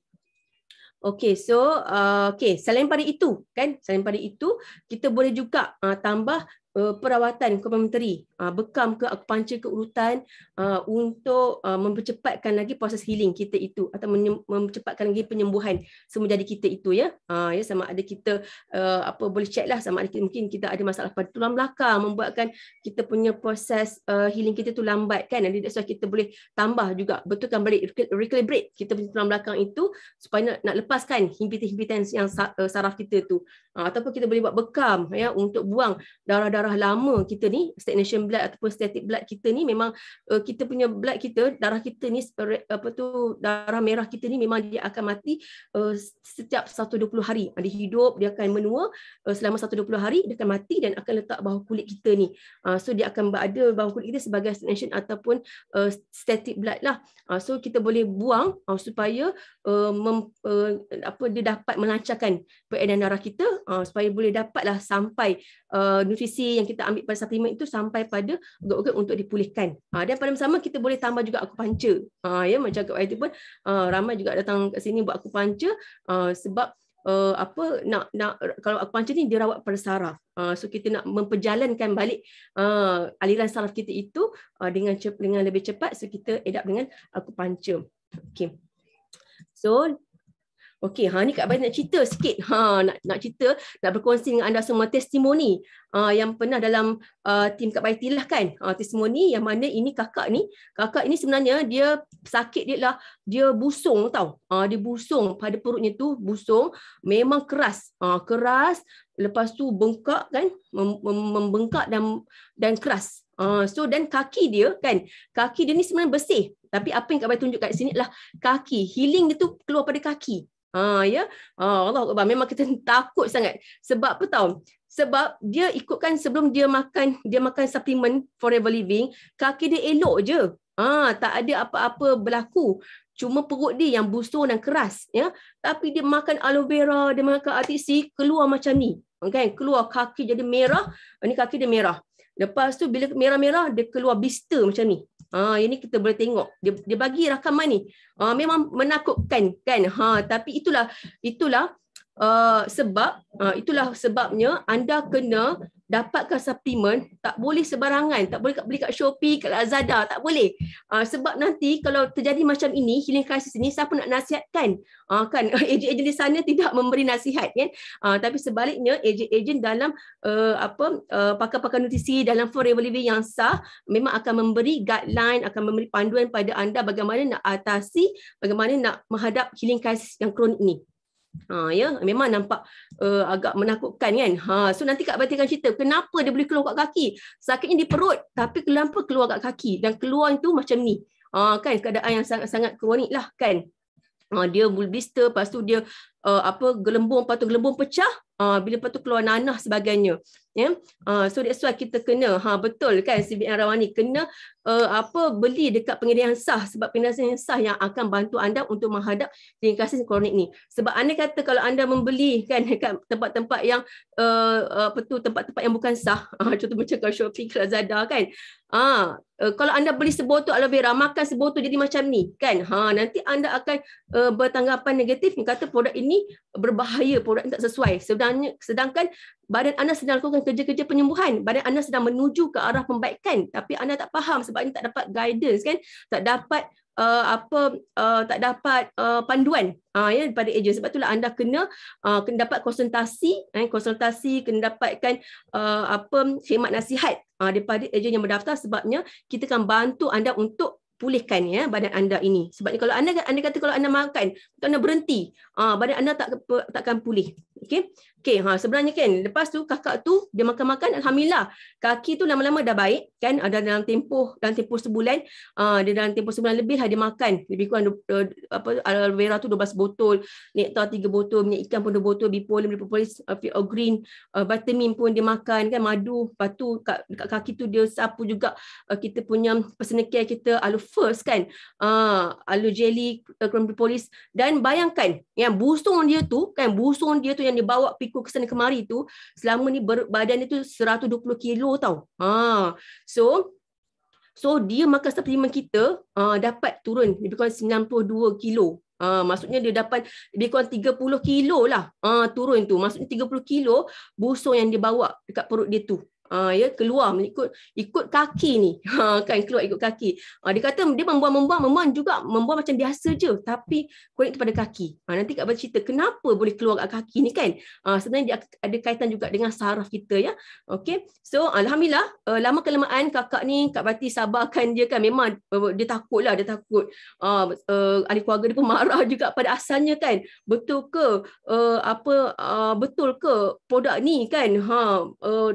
okey so uh, okey selain pada itu kan selain pada itu kita boleh juga uh, tambah Eh, perawatan ke menteri ah, bekam ke akupancer ke urutan ah, untuk ah, mempercepatkan lagi proses healing kita itu atau mempercepatkan lagi penyembuhan semua jadi kita itu ya ya sama ada kita eh, apa boleh checklah sama ada kita, mungkin kita ada masalah pada tulang belakang membuatkan kita punya proses eh, healing kita tu lambat kan jadi that's why kita boleh tambah juga betulkan balik recalibrate kita punya tulang belakang itu supaya nak, nak lepaskan himpitan-himpitan yang saraf kita tu ataupun kita boleh buat bekam ya untuk buang darah-darah darah lama kita ni stagnation blood ataupun static blood kita ni memang uh, kita punya blood kita darah kita ni apa tu darah merah kita ni memang dia akan mati uh, setiap 120 hari ada hidup dia akan menua uh, selama 120 hari dia akan mati dan akan letak bahu kulit kita ni uh, so dia akan berada bahu kulit kita sebagai stagnation ataupun uh, static blood lah uh, so kita boleh buang uh, supaya uh, mem, uh, apa dia dapat melancarkan peredaran darah kita uh, supaya boleh dapatlah sampai uh, nutrisi yang kita ambil pada suplemen itu sampai pada ugat-ugat untuk dipulihkan. Uh, dan pada sama kita boleh tambah juga akupanca. Uh, ah, ya macam kat itu pun uh, ramai juga datang ke sini buat akupanca uh, sebab uh, apa nak nak kalau akupanca ni dirawat pada saraf. Uh, so kita nak memperjalankan balik uh, aliran saraf kita itu uh, dengan cep- dengan lebih cepat so kita edap dengan akupanca. Okay, So Okey, ha ni Kak Bayu nak cerita sikit. Ha nak nak cerita, nak berkongsi dengan anda semua testimoni uh, yang pernah dalam uh, tim Kak Bayu tilah kan. Ha testimoni yang mana ini kakak ni, kakak ini sebenarnya dia sakit dia lah, dia busung tau. Ha dia busung pada perutnya tu busung, memang keras. Ha keras, lepas tu bengkak kan, membengkak dan dan keras. Uh, so dan kaki dia kan kaki dia ni sebenarnya bersih tapi apa yang Kak Bayi tunjuk kat sini lah kaki healing dia tu keluar pada kaki Ha ya. Ha Allahuakbar. Memang kita takut sangat. Sebab apa tahu? Sebab dia ikutkan sebelum dia makan dia makan suplemen Forever Living, kaki dia elok je. Ha tak ada apa-apa berlaku. Cuma perut dia yang busuk dan keras ya. Tapi dia makan aloe vera, dia makan ATC keluar macam ni. Okey, keluar kaki jadi merah. Ini kaki dia merah. Lepas tu bila merah-merah dia keluar blister macam ni. Ha ini kita boleh tengok dia dia bagi rakaman ni. Ha memang menakutkan kan. Ha tapi itulah itulah uh, sebab uh, itulah sebabnya anda kena dapatkan suplemen tak boleh sebarangan tak boleh beli kat Shopee kat Lazada tak boleh uh, sebab nanti kalau terjadi macam ini healing crisis ni siapa nak nasihatkan uh, kan ejen-ejen di sana tidak memberi nasihat kan uh, tapi sebaliknya ejen-ejen dalam uh, apa uh, eh, pakar-pakar nutrisi dalam forever living yang sah memang akan memberi guideline akan memberi panduan pada anda bagaimana nak atasi bagaimana nak menghadap healing crisis yang kronik ni Ha ya, memang nampak uh, agak menakutkan kan. Ha so nanti Kak Batikan cerita kenapa dia boleh keluar kat kaki. Sakitnya di perut tapi kenapa keluar kat kaki dan keluar itu macam ni. Ha kan keadaan yang sangat-sangat kronik lah kan. Ha dia bulbister lepas tu dia uh, apa gelembung patu gelembung pecah uh, bila patu keluar nanah sebagainya ya yeah? uh, so that's why kita kena ha betul kan CBN Rawani kena uh, apa beli dekat pengedaran sah sebab pengedaran yang sah yang akan bantu anda untuk menghadap ringkasan kronik ni sebab anda kata kalau anda membeli kan dekat tempat-tempat yang uh, apa tu tempat-tempat yang bukan sah uh, contoh macam kalau Shopee Lazada kan Ah, uh, kalau anda beli sebotol aloe vera, makan sebotol jadi macam ni, kan? Ha, nanti anda akan uh, bertanggapan negatif, kata produk ini berbahaya, produk ini tak sesuai. Sedangnya, sedangkan badan anda sedang lakukan kerja-kerja penyembuhan badan anda sedang menuju ke arah pembaikan tapi anda tak faham sebab anda tak dapat guidance kan tak dapat uh, apa uh, tak dapat uh, panduan uh, ya daripada ejen sebab itulah anda kena uh, kena dapat konsultasi eh, konsultasi kena dapatkan uh, apa khidmat nasihat uh, daripada ejen yang mendaftar sebabnya kita akan bantu anda untuk pulihkan ya badan anda ini sebabnya kalau anda anda kata kalau anda makan atau anda berhenti ah, badan anda tak tak akan pulih Okey. Okey, ha sebenarnya kan lepas tu kakak tu dia makan-makan alhamdulillah kaki tu lama-lama dah baik kan ada dalam tempoh dalam tempoh sebulan uh, dia dalam tempoh sebulan lebih lah dia makan lebih kurang uh, apa aloe vera tu 12 botol nektar 3 botol minyak ikan pun 2 botol bipolar propolis uh, eh, eh, green uh, vitamin pun dia makan kan madu patu tu kat, kaki tu dia sapu juga uh, kita punya personal care kita aloe first kan uh, aloe jelly uh, propolis dan bayangkan yang busung dia tu kan busung dia tu yang dia bawa pikul ke sana kemari tu selama ni ber, badan dia tu 120 kilo tau. Ha. So so dia makan suplemen kita ha, dapat turun lebih kurang 92 kilo. Ha, maksudnya dia dapat lebih kurang 30 kilo lah ha, turun tu. Maksudnya 30 kilo busung yang dia bawa dekat perut dia tu. Ha, ya keluar mengikut ikut kaki ni ha kan keluar ikut kaki ha, dia kata dia membuang membuang membuang juga membuang macam biasa je tapi connect pada kaki ha, nanti kak bercerita kenapa boleh keluar kat kaki ni kan ha, sebenarnya dia ada kaitan juga dengan saraf kita ya okey so alhamdulillah uh, lama kelemahan kakak ni kak bati sabarkan dia kan memang uh, eh, dia takutlah dia takut uh, uh, ahli keluarga dia pun marah juga pada asalnya kan betul ke uh, apa uh, betul ke produk ni kan ha uh,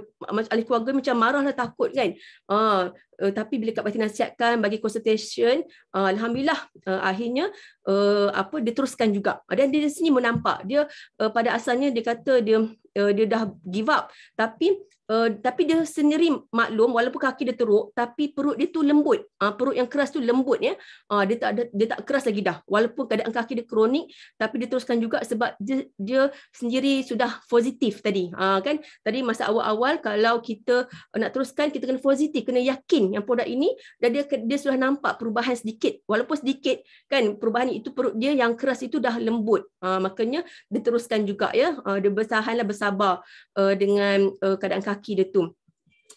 ahli keluarga macam marah marahlah takut kan. Uh, uh, tapi bila Kak Pati nasihatkan bagi consultation, uh, alhamdulillah uh, akhirnya uh, apa diteruskan juga. Dan dia di sini menampak dia uh, pada asalnya dia kata dia uh, dia dah give up tapi Uh, tapi dia sendiri maklum walaupun kaki dia teruk tapi perut dia tu lembut uh, perut yang keras tu lembut ya uh, dia tak ada, dia tak keras lagi dah walaupun keadaan kaki dia kronik tapi dia teruskan juga sebab dia, dia sendiri sudah positif tadi uh, kan tadi masa awal-awal kalau kita nak teruskan kita kena positif kena yakin yang produk ini dan dia dia sudah nampak perubahan sedikit walaupun sedikit kan perubahan itu perut dia yang keras itu dah lembut uh, makanya dia teruskan juga ya uh, dia bersahanlah bersabar uh, dengan uh, keadaan kaki Kaki dia tu.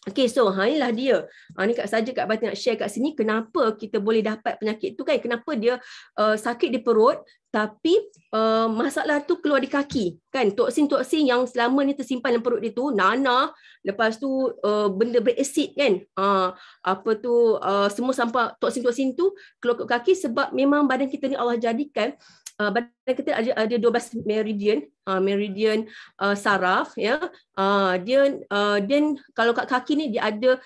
Okay, so ha, inilah dia. Ha, ni kat saja Kak Batin nak share kat sini kenapa kita boleh dapat penyakit tu kan. Kenapa dia uh, sakit di perut tapi uh, masalah tu keluar di kaki. kan? Toksin-toksin yang selama ni tersimpan dalam perut dia tu, nanah, lepas tu uh, benda berasid kan. Uh, apa tu, uh, semua sampah toksin-toksin tu keluar ke kaki sebab memang badan kita ni Allah jadikan uh, ah, badan kita ada ada 12 meridian uh, meridian uh, saraf ya yeah. uh, dia dia uh, kalau kat kaki ni dia ada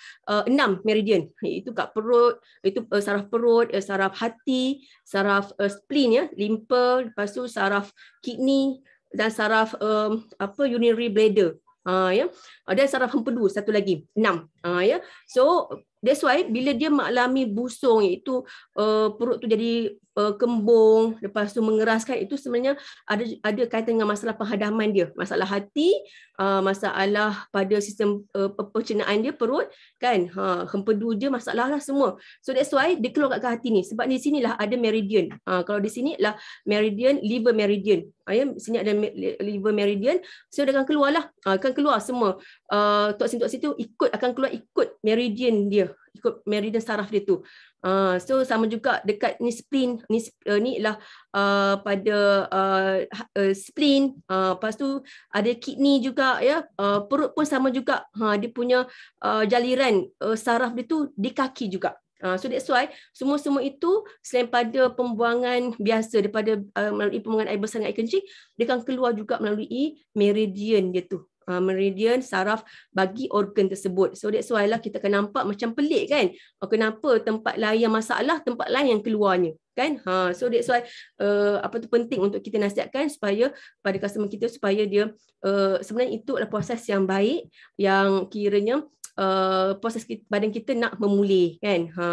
enam meridian itu kat perut itu uh, saraf perut uh, saraf hati saraf uh, spleen ya yeah. limpa lepas tu saraf kidney dan saraf um, apa urinary bladder uh, ya yeah. dan saraf hempedu satu lagi enam uh, ya yeah. so That's why bila dia mengalami busung iaitu uh, perut tu jadi Eh, kembung lepas tu mengeraskan itu sebenarnya ada ada kaitan dengan masalah penghadaman dia masalah hati eh, masalah pada sistem eh, pencernaan dia perut kan ha hempedu dia masalah lah semua so that's why dia keluar kat hati ni sebab di sinilah ada meridian ha, kalau di sini lah meridian liver meridian ha, ya sini ada liver meridian so dia akan keluarlah ha, akan keluar semua uh, toksin-toksin tu ikut akan keluar ikut meridian dia ikut meridian saraf dia tu. Uh, so sama juga dekat ni spleen ni uh, ni lah uh, pada uh, uh, spleen uh, lepas tu ada kidney juga ya yeah? uh, perut pun sama juga ha dia punya uh, jaliran uh, saraf dia tu di kaki juga. Uh, so that's why semua-semua itu selain pada pembuangan biasa daripada uh, melalui pembuangan air besar dengan air kencing dia akan keluar juga melalui meridian dia tu Uh, meridian saraf bagi organ tersebut. So that's why lah kita akan nampak macam pelik kan. Oh, kenapa tempat lain yang masalah, tempat lain yang keluarnya kan? Ha, so that's why uh, apa tu penting untuk kita nasihatkan supaya pada customer kita supaya dia uh, sebenarnya itu adalah proses yang baik yang kiranya uh, proses kita, badan kita nak memulih kan. Ha.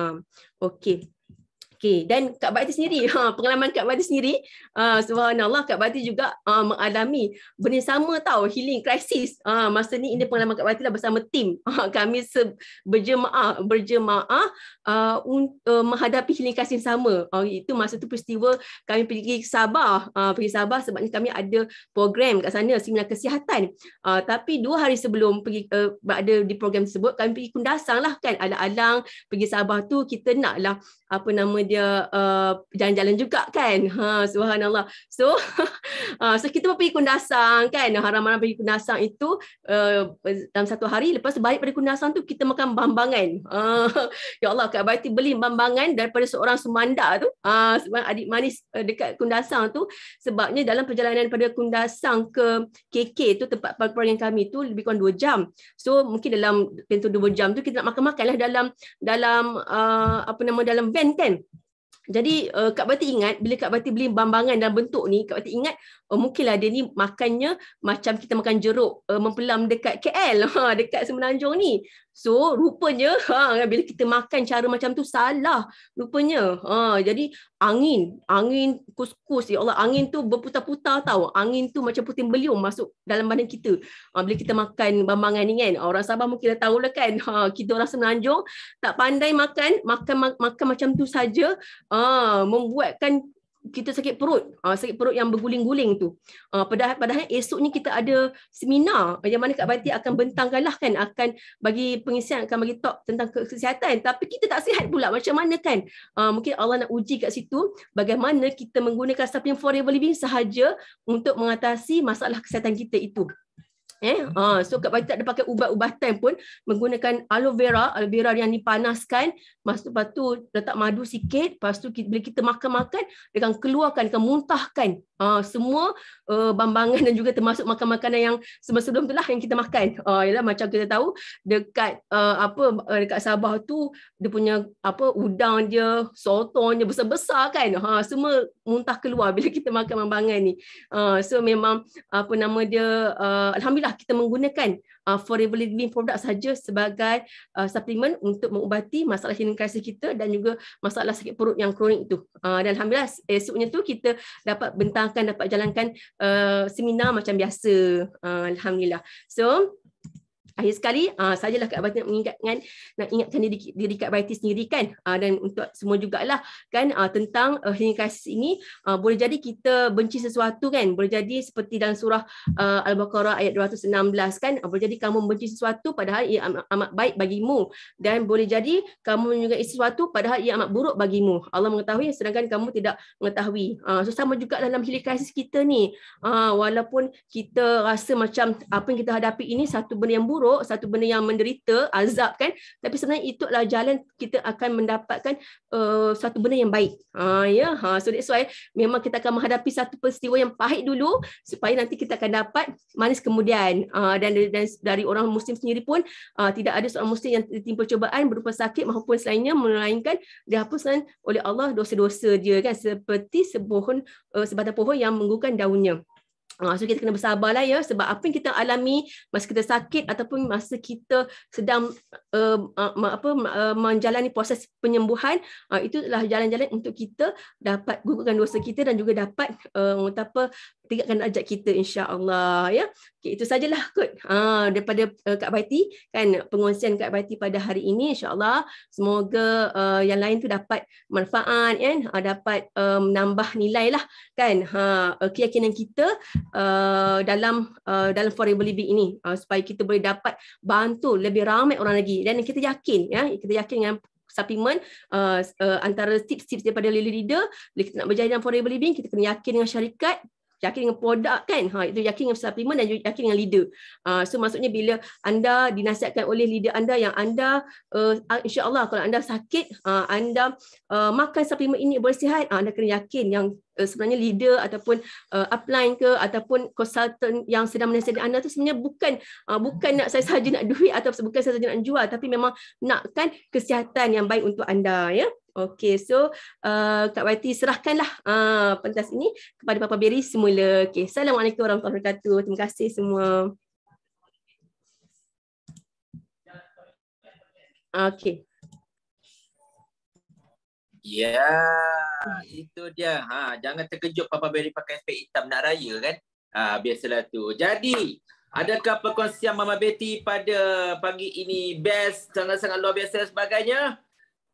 Okey. Okay, dan Kak Bati sendiri, ha, pengalaman Kak Bati sendiri, uh, subhanallah Kak Bati juga uh, mengalami benda sama tau, healing crisis. Uh, masa ni ini pengalaman Kak Bati lah bersama tim. Uh, kami se- berjemaah, berjemaah uh, un- uh, menghadapi healing crisis yang sama. Uh, itu masa tu peristiwa kami pergi ke Sabah. Uh, pergi Sabah sebabnya kami ada program kat sana, seminar kesihatan. Uh, tapi dua hari sebelum pergi uh, e, ada di program tersebut, kami pergi Kundasang lah kan, alang-alang pergi Sabah tu kita naklah apa nama dia uh, jalan-jalan juga kan ha subhanallah so uh, so kita pun pergi kundasang kan haram-haram pergi kundasang itu uh, dalam satu hari lepas balik pada kundasang tu kita makan bambangan uh, ya Allah Kak Baiti beli bambangan daripada seorang sumanda tu uh, adik manis uh, dekat kundasang tu sebabnya dalam perjalanan pada kundasang ke KK tu tempat perangan kami tu lebih kurang 2 jam so mungkin dalam pintu 2 jam tu kita nak makan-makan lah dalam dalam uh, apa nama dalam kan kan jadi uh, Kak Bati ingat bila Kak Bati beli bambangan dalam bentuk ni Kak Bati ingat oh mungkinlah dia ni makannya macam kita makan jeruk uh, mempelam dekat KL ha dekat semenanjung ni so rupanya ha bila kita makan cara macam tu salah rupanya ha jadi angin angin kuskus ya Allah angin tu berputar-putar tau angin tu macam puting beliung masuk dalam badan kita ha, bila kita makan bambangan ni kan orang Sabah mungkin dah tahu lah kan ha kita orang semenanjung tak pandai makan makan makan macam tu saja ha membuatkan kita sakit perut, uh, sakit perut yang berguling-guling tu. Uh, ah, padahal, padahal esoknya kita ada seminar yang mana Kak Bati akan bentangkan lah kan, akan bagi pengisian, akan bagi talk tentang kesihatan. Tapi kita tak sihat pula, macam mana kan? Uh, mungkin Allah nak uji kat situ bagaimana kita menggunakan supplement forever living sahaja untuk mengatasi masalah kesihatan kita itu. Eh, ha, so kat bagi tak ada pakai ubat-ubatan pun menggunakan aloe vera, aloe vera yang dipanaskan, lepas tu, lepas tu letak madu sikit, lepas tu kita, bila kita makan-makan, dia akan keluarkan, dia akan muntahkan ha, semua uh, bambangan dan juga termasuk makan-makanan yang sebelum-sebelum tu lah yang kita makan. Ha, yalah, macam kita tahu dekat uh, apa eh, dekat Sabah tu dia punya apa udang dia, sotong dia besar-besar kan. Ha, semua muntah keluar bila kita makan bambangan ni. Ha, so memang apa nama dia uh, alhamdulillah adakah kita menggunakan uh, forever living product saja sebagai uh, suplemen untuk mengubati masalah hidung krisis kita dan juga masalah sakit perut yang kronik tu. Uh, dan alhamdulillah esoknya tu kita dapat bentangkan dapat jalankan uh, seminar macam biasa. Uh, alhamdulillah. So akhir sekali uh, sajalah Kak Baiti nak mengingatkan nak ingatkan diri, diri Kak Baiti sendiri kan uh, dan untuk semua jugalah kan uh, tentang uh, hingga kasus ini uh, boleh jadi kita benci sesuatu kan boleh jadi seperti dalam surah uh, Al-Baqarah ayat 216 kan uh, boleh jadi kamu benci sesuatu padahal ia amat, amat baik bagimu dan boleh jadi kamu juga menyukai sesuatu padahal ia amat buruk bagimu Allah mengetahui sedangkan kamu tidak mengetahui uh, so sama juga dalam hingga kasus kita ni uh, walaupun kita rasa macam apa yang kita hadapi ini satu benda yang buruk buruk, satu benda yang menderita, azab kan. Tapi sebenarnya itu adalah jalan kita akan mendapatkan uh, satu benda yang baik. Ha ya. Ha so that's why memang kita akan menghadapi satu peristiwa yang pahit dulu supaya nanti kita akan dapat manis kemudian. Ha dan, dan dari orang muslim sendiri pun uh, tidak ada seorang muslim yang ditimpa cubaan berupa sakit maupun selainnya melainkan dihapuskan oleh Allah dosa-dosa dia kan seperti sebuah eh, uh, sebatang pohon yang menggugurkan daunnya. Uh, so kita kena bersabarlah ya sebab apa yang kita alami masa kita sakit ataupun masa kita sedang uh, uh, apa uh, menjalani proses penyembuhan uh, ha, itu adalah jalan-jalan untuk kita dapat gugurkan dosa kita dan juga dapat uh, eh, apa tegakkan ajak kita insya-Allah ya Okay, itu sajalah kot ha, daripada uh, Kak Baiti kan pengongsian Kak Baiti pada hari ini insyaallah semoga uh, yang lain tu dapat manfaat kan ha, dapat eh, menambah um, nilai lah kan ha, keyakinan kita uh, dalam uh, dalam for Living ini uh, supaya kita boleh dapat bantu lebih ramai orang lagi dan kita yakin ya kita yakin dengan supplement uh, uh, antara tips-tips daripada Lily Leader bila kita nak berjaya dalam Forever Living kita kena yakin dengan syarikat yakin dengan produk kan ha itu yakin dengan supplement dan yakin dengan leader ha, so maksudnya bila anda dinasihatkan oleh leader anda yang anda uh, insyaallah kalau anda sakit uh, anda uh, makan supplement ini boleh sihat uh, anda kena yakin yang uh, sebenarnya leader ataupun uh, upline ke ataupun consultant yang sedang menasihati anda tu sebenarnya bukan uh, bukan nak saya saja nak duit atau bukan saya saja nak jual tapi memang nakkan kesihatan yang baik untuk anda ya yeah? Okey, so uh, Kak Wati serahkanlah uh, pentas ini kepada Papa Beri semula. Okey, Assalamualaikum warahmatullahi wabarakatuh. Terima kasih semua. Okey. Ya, yeah, itu dia. Ha, jangan terkejut Papa Beri pakai spek hitam nak raya kan? Ha, biasalah tu. Jadi, adakah perkongsian Mama Betty pada pagi ini best, sangat-sangat luar biasa sebagainya?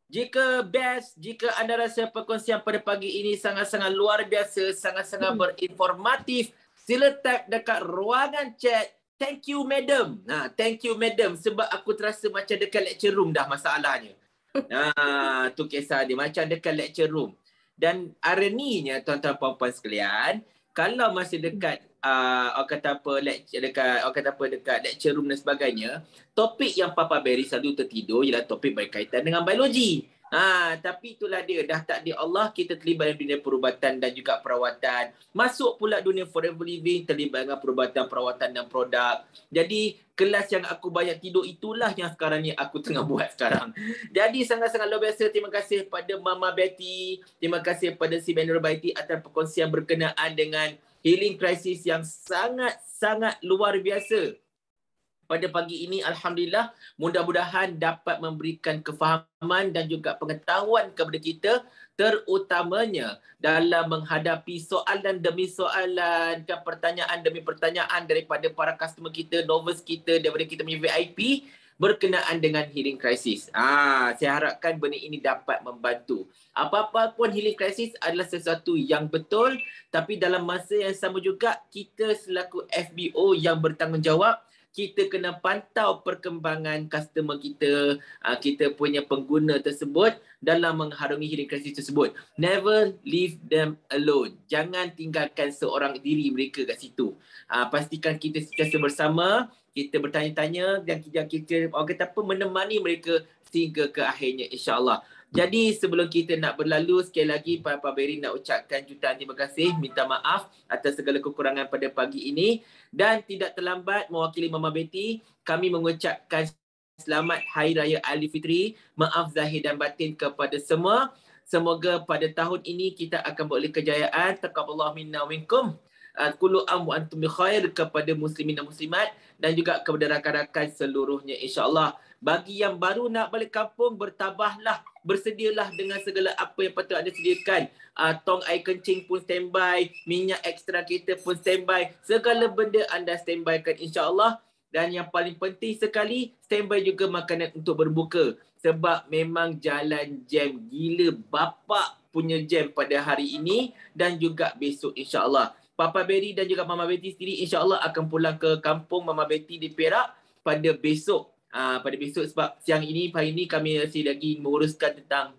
Jika best, jika anda rasa perkongsian pada pagi ini sangat-sangat luar biasa, sangat-sangat hmm. berinformatif, sila tap dekat ruangan chat. Thank you, madam. Nah, thank you, madam. Sebab aku terasa macam dekat lecture room dah masalahnya. Nah, tu kisah dia. Macam dekat lecture room. Dan ironinya, tuan-tuan puan-puan sekalian, kalau masih dekat uh, orang kata apa lecture dekat orang kata apa dekat lecture room dan sebagainya topik yang Papa beri selalu tertidur ialah topik berkaitan dengan biologi Ha, tapi itulah dia dah tak di Allah kita terlibat dalam dunia perubatan dan juga perawatan masuk pula dunia forever living terlibat dengan perubatan perawatan dan produk jadi kelas yang aku banyak tidur itulah yang sekarang ni aku tengah buat sekarang jadi sangat-sangat luar biasa terima kasih pada Mama Betty terima kasih pada si Benar Baiti atas perkongsian berkenaan dengan healing crisis yang sangat-sangat luar biasa. Pada pagi ini, Alhamdulillah, mudah-mudahan dapat memberikan kefahaman dan juga pengetahuan kepada kita terutamanya dalam menghadapi soalan demi soalan dan pertanyaan demi pertanyaan daripada para customer kita, novice kita, daripada kita punya VIP berkenaan dengan healing crisis. Ah, saya harapkan benda ini dapat membantu. Apa-apa pun healing crisis adalah sesuatu yang betul tapi dalam masa yang sama juga kita selaku FBO yang bertanggungjawab kita kena pantau perkembangan customer kita, ah, kita punya pengguna tersebut dalam mengharungi healing crisis tersebut. Never leave them alone. Jangan tinggalkan seorang diri mereka kat situ. Ah, pastikan kita sentiasa bersama kita bertanya-tanya dan kita, kita orang kata apa menemani mereka sehingga ke akhirnya insyaAllah. Jadi sebelum kita nak berlalu sekali lagi Pak Beri nak ucapkan jutaan terima kasih minta maaf atas segala kekurangan pada pagi ini dan tidak terlambat mewakili Mama Betty kami mengucapkan selamat Hari Raya Aidilfitri maaf zahir dan batin kepada semua semoga pada tahun ini kita akan boleh kejayaan taqabbalallahu minna wa minkum kullu am wa antum khair kepada muslimin dan muslimat dan juga kepada rakan-rakan seluruhnya insyaallah bagi yang baru nak balik kampung bertabahlah bersedialah dengan segala apa yang patut anda sediakan uh, tong air kencing pun standby minyak ekstra kita pun standby segala benda anda standbykan insyaallah dan yang paling penting sekali standby juga makanan untuk berbuka sebab memang jalan jam gila bapak punya jam pada hari ini dan juga besok insyaallah. allah Papa Berry dan juga Mama Betty sendiri insya-Allah akan pulang ke kampung Mama Betty di Perak pada besok. Uh, pada besok sebab siang ini hari ini kami masih lagi menguruskan tentang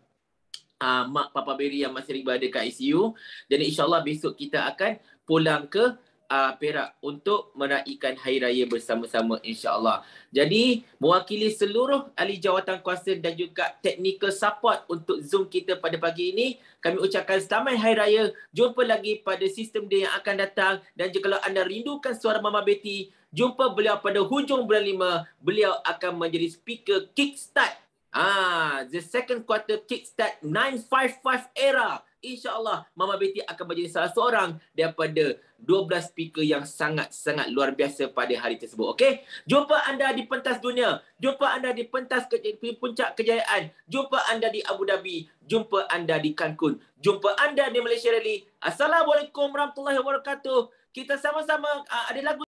uh, mak Papa Berry yang masih berada kat ICU. Jadi insya-Allah besok kita akan pulang ke uh, Perak untuk meraihkan hari raya bersama-sama insyaallah. Jadi mewakili seluruh ahli jawatan kuasa dan juga technical support untuk Zoom kita pada pagi ini, kami ucapkan selamat hari raya. Jumpa lagi pada sistem dia yang akan datang dan jika kalau anda rindukan suara Mama Betty, jumpa beliau pada hujung bulan 5. Beliau akan menjadi speaker kickstart Ah, the second quarter kickstart 955 era. InsyaAllah Mama Betty akan menjadi salah seorang daripada 12 speaker yang sangat-sangat luar biasa pada hari tersebut. Okey? Jumpa anda di pentas dunia. Jumpa anda di pentas ke- puncak kejayaan. Jumpa anda di Abu Dhabi. Jumpa anda di Cancun. Jumpa anda di Malaysia Rally. Assalamualaikum warahmatullahi wabarakatuh. Kita sama-sama uh, ada lagu.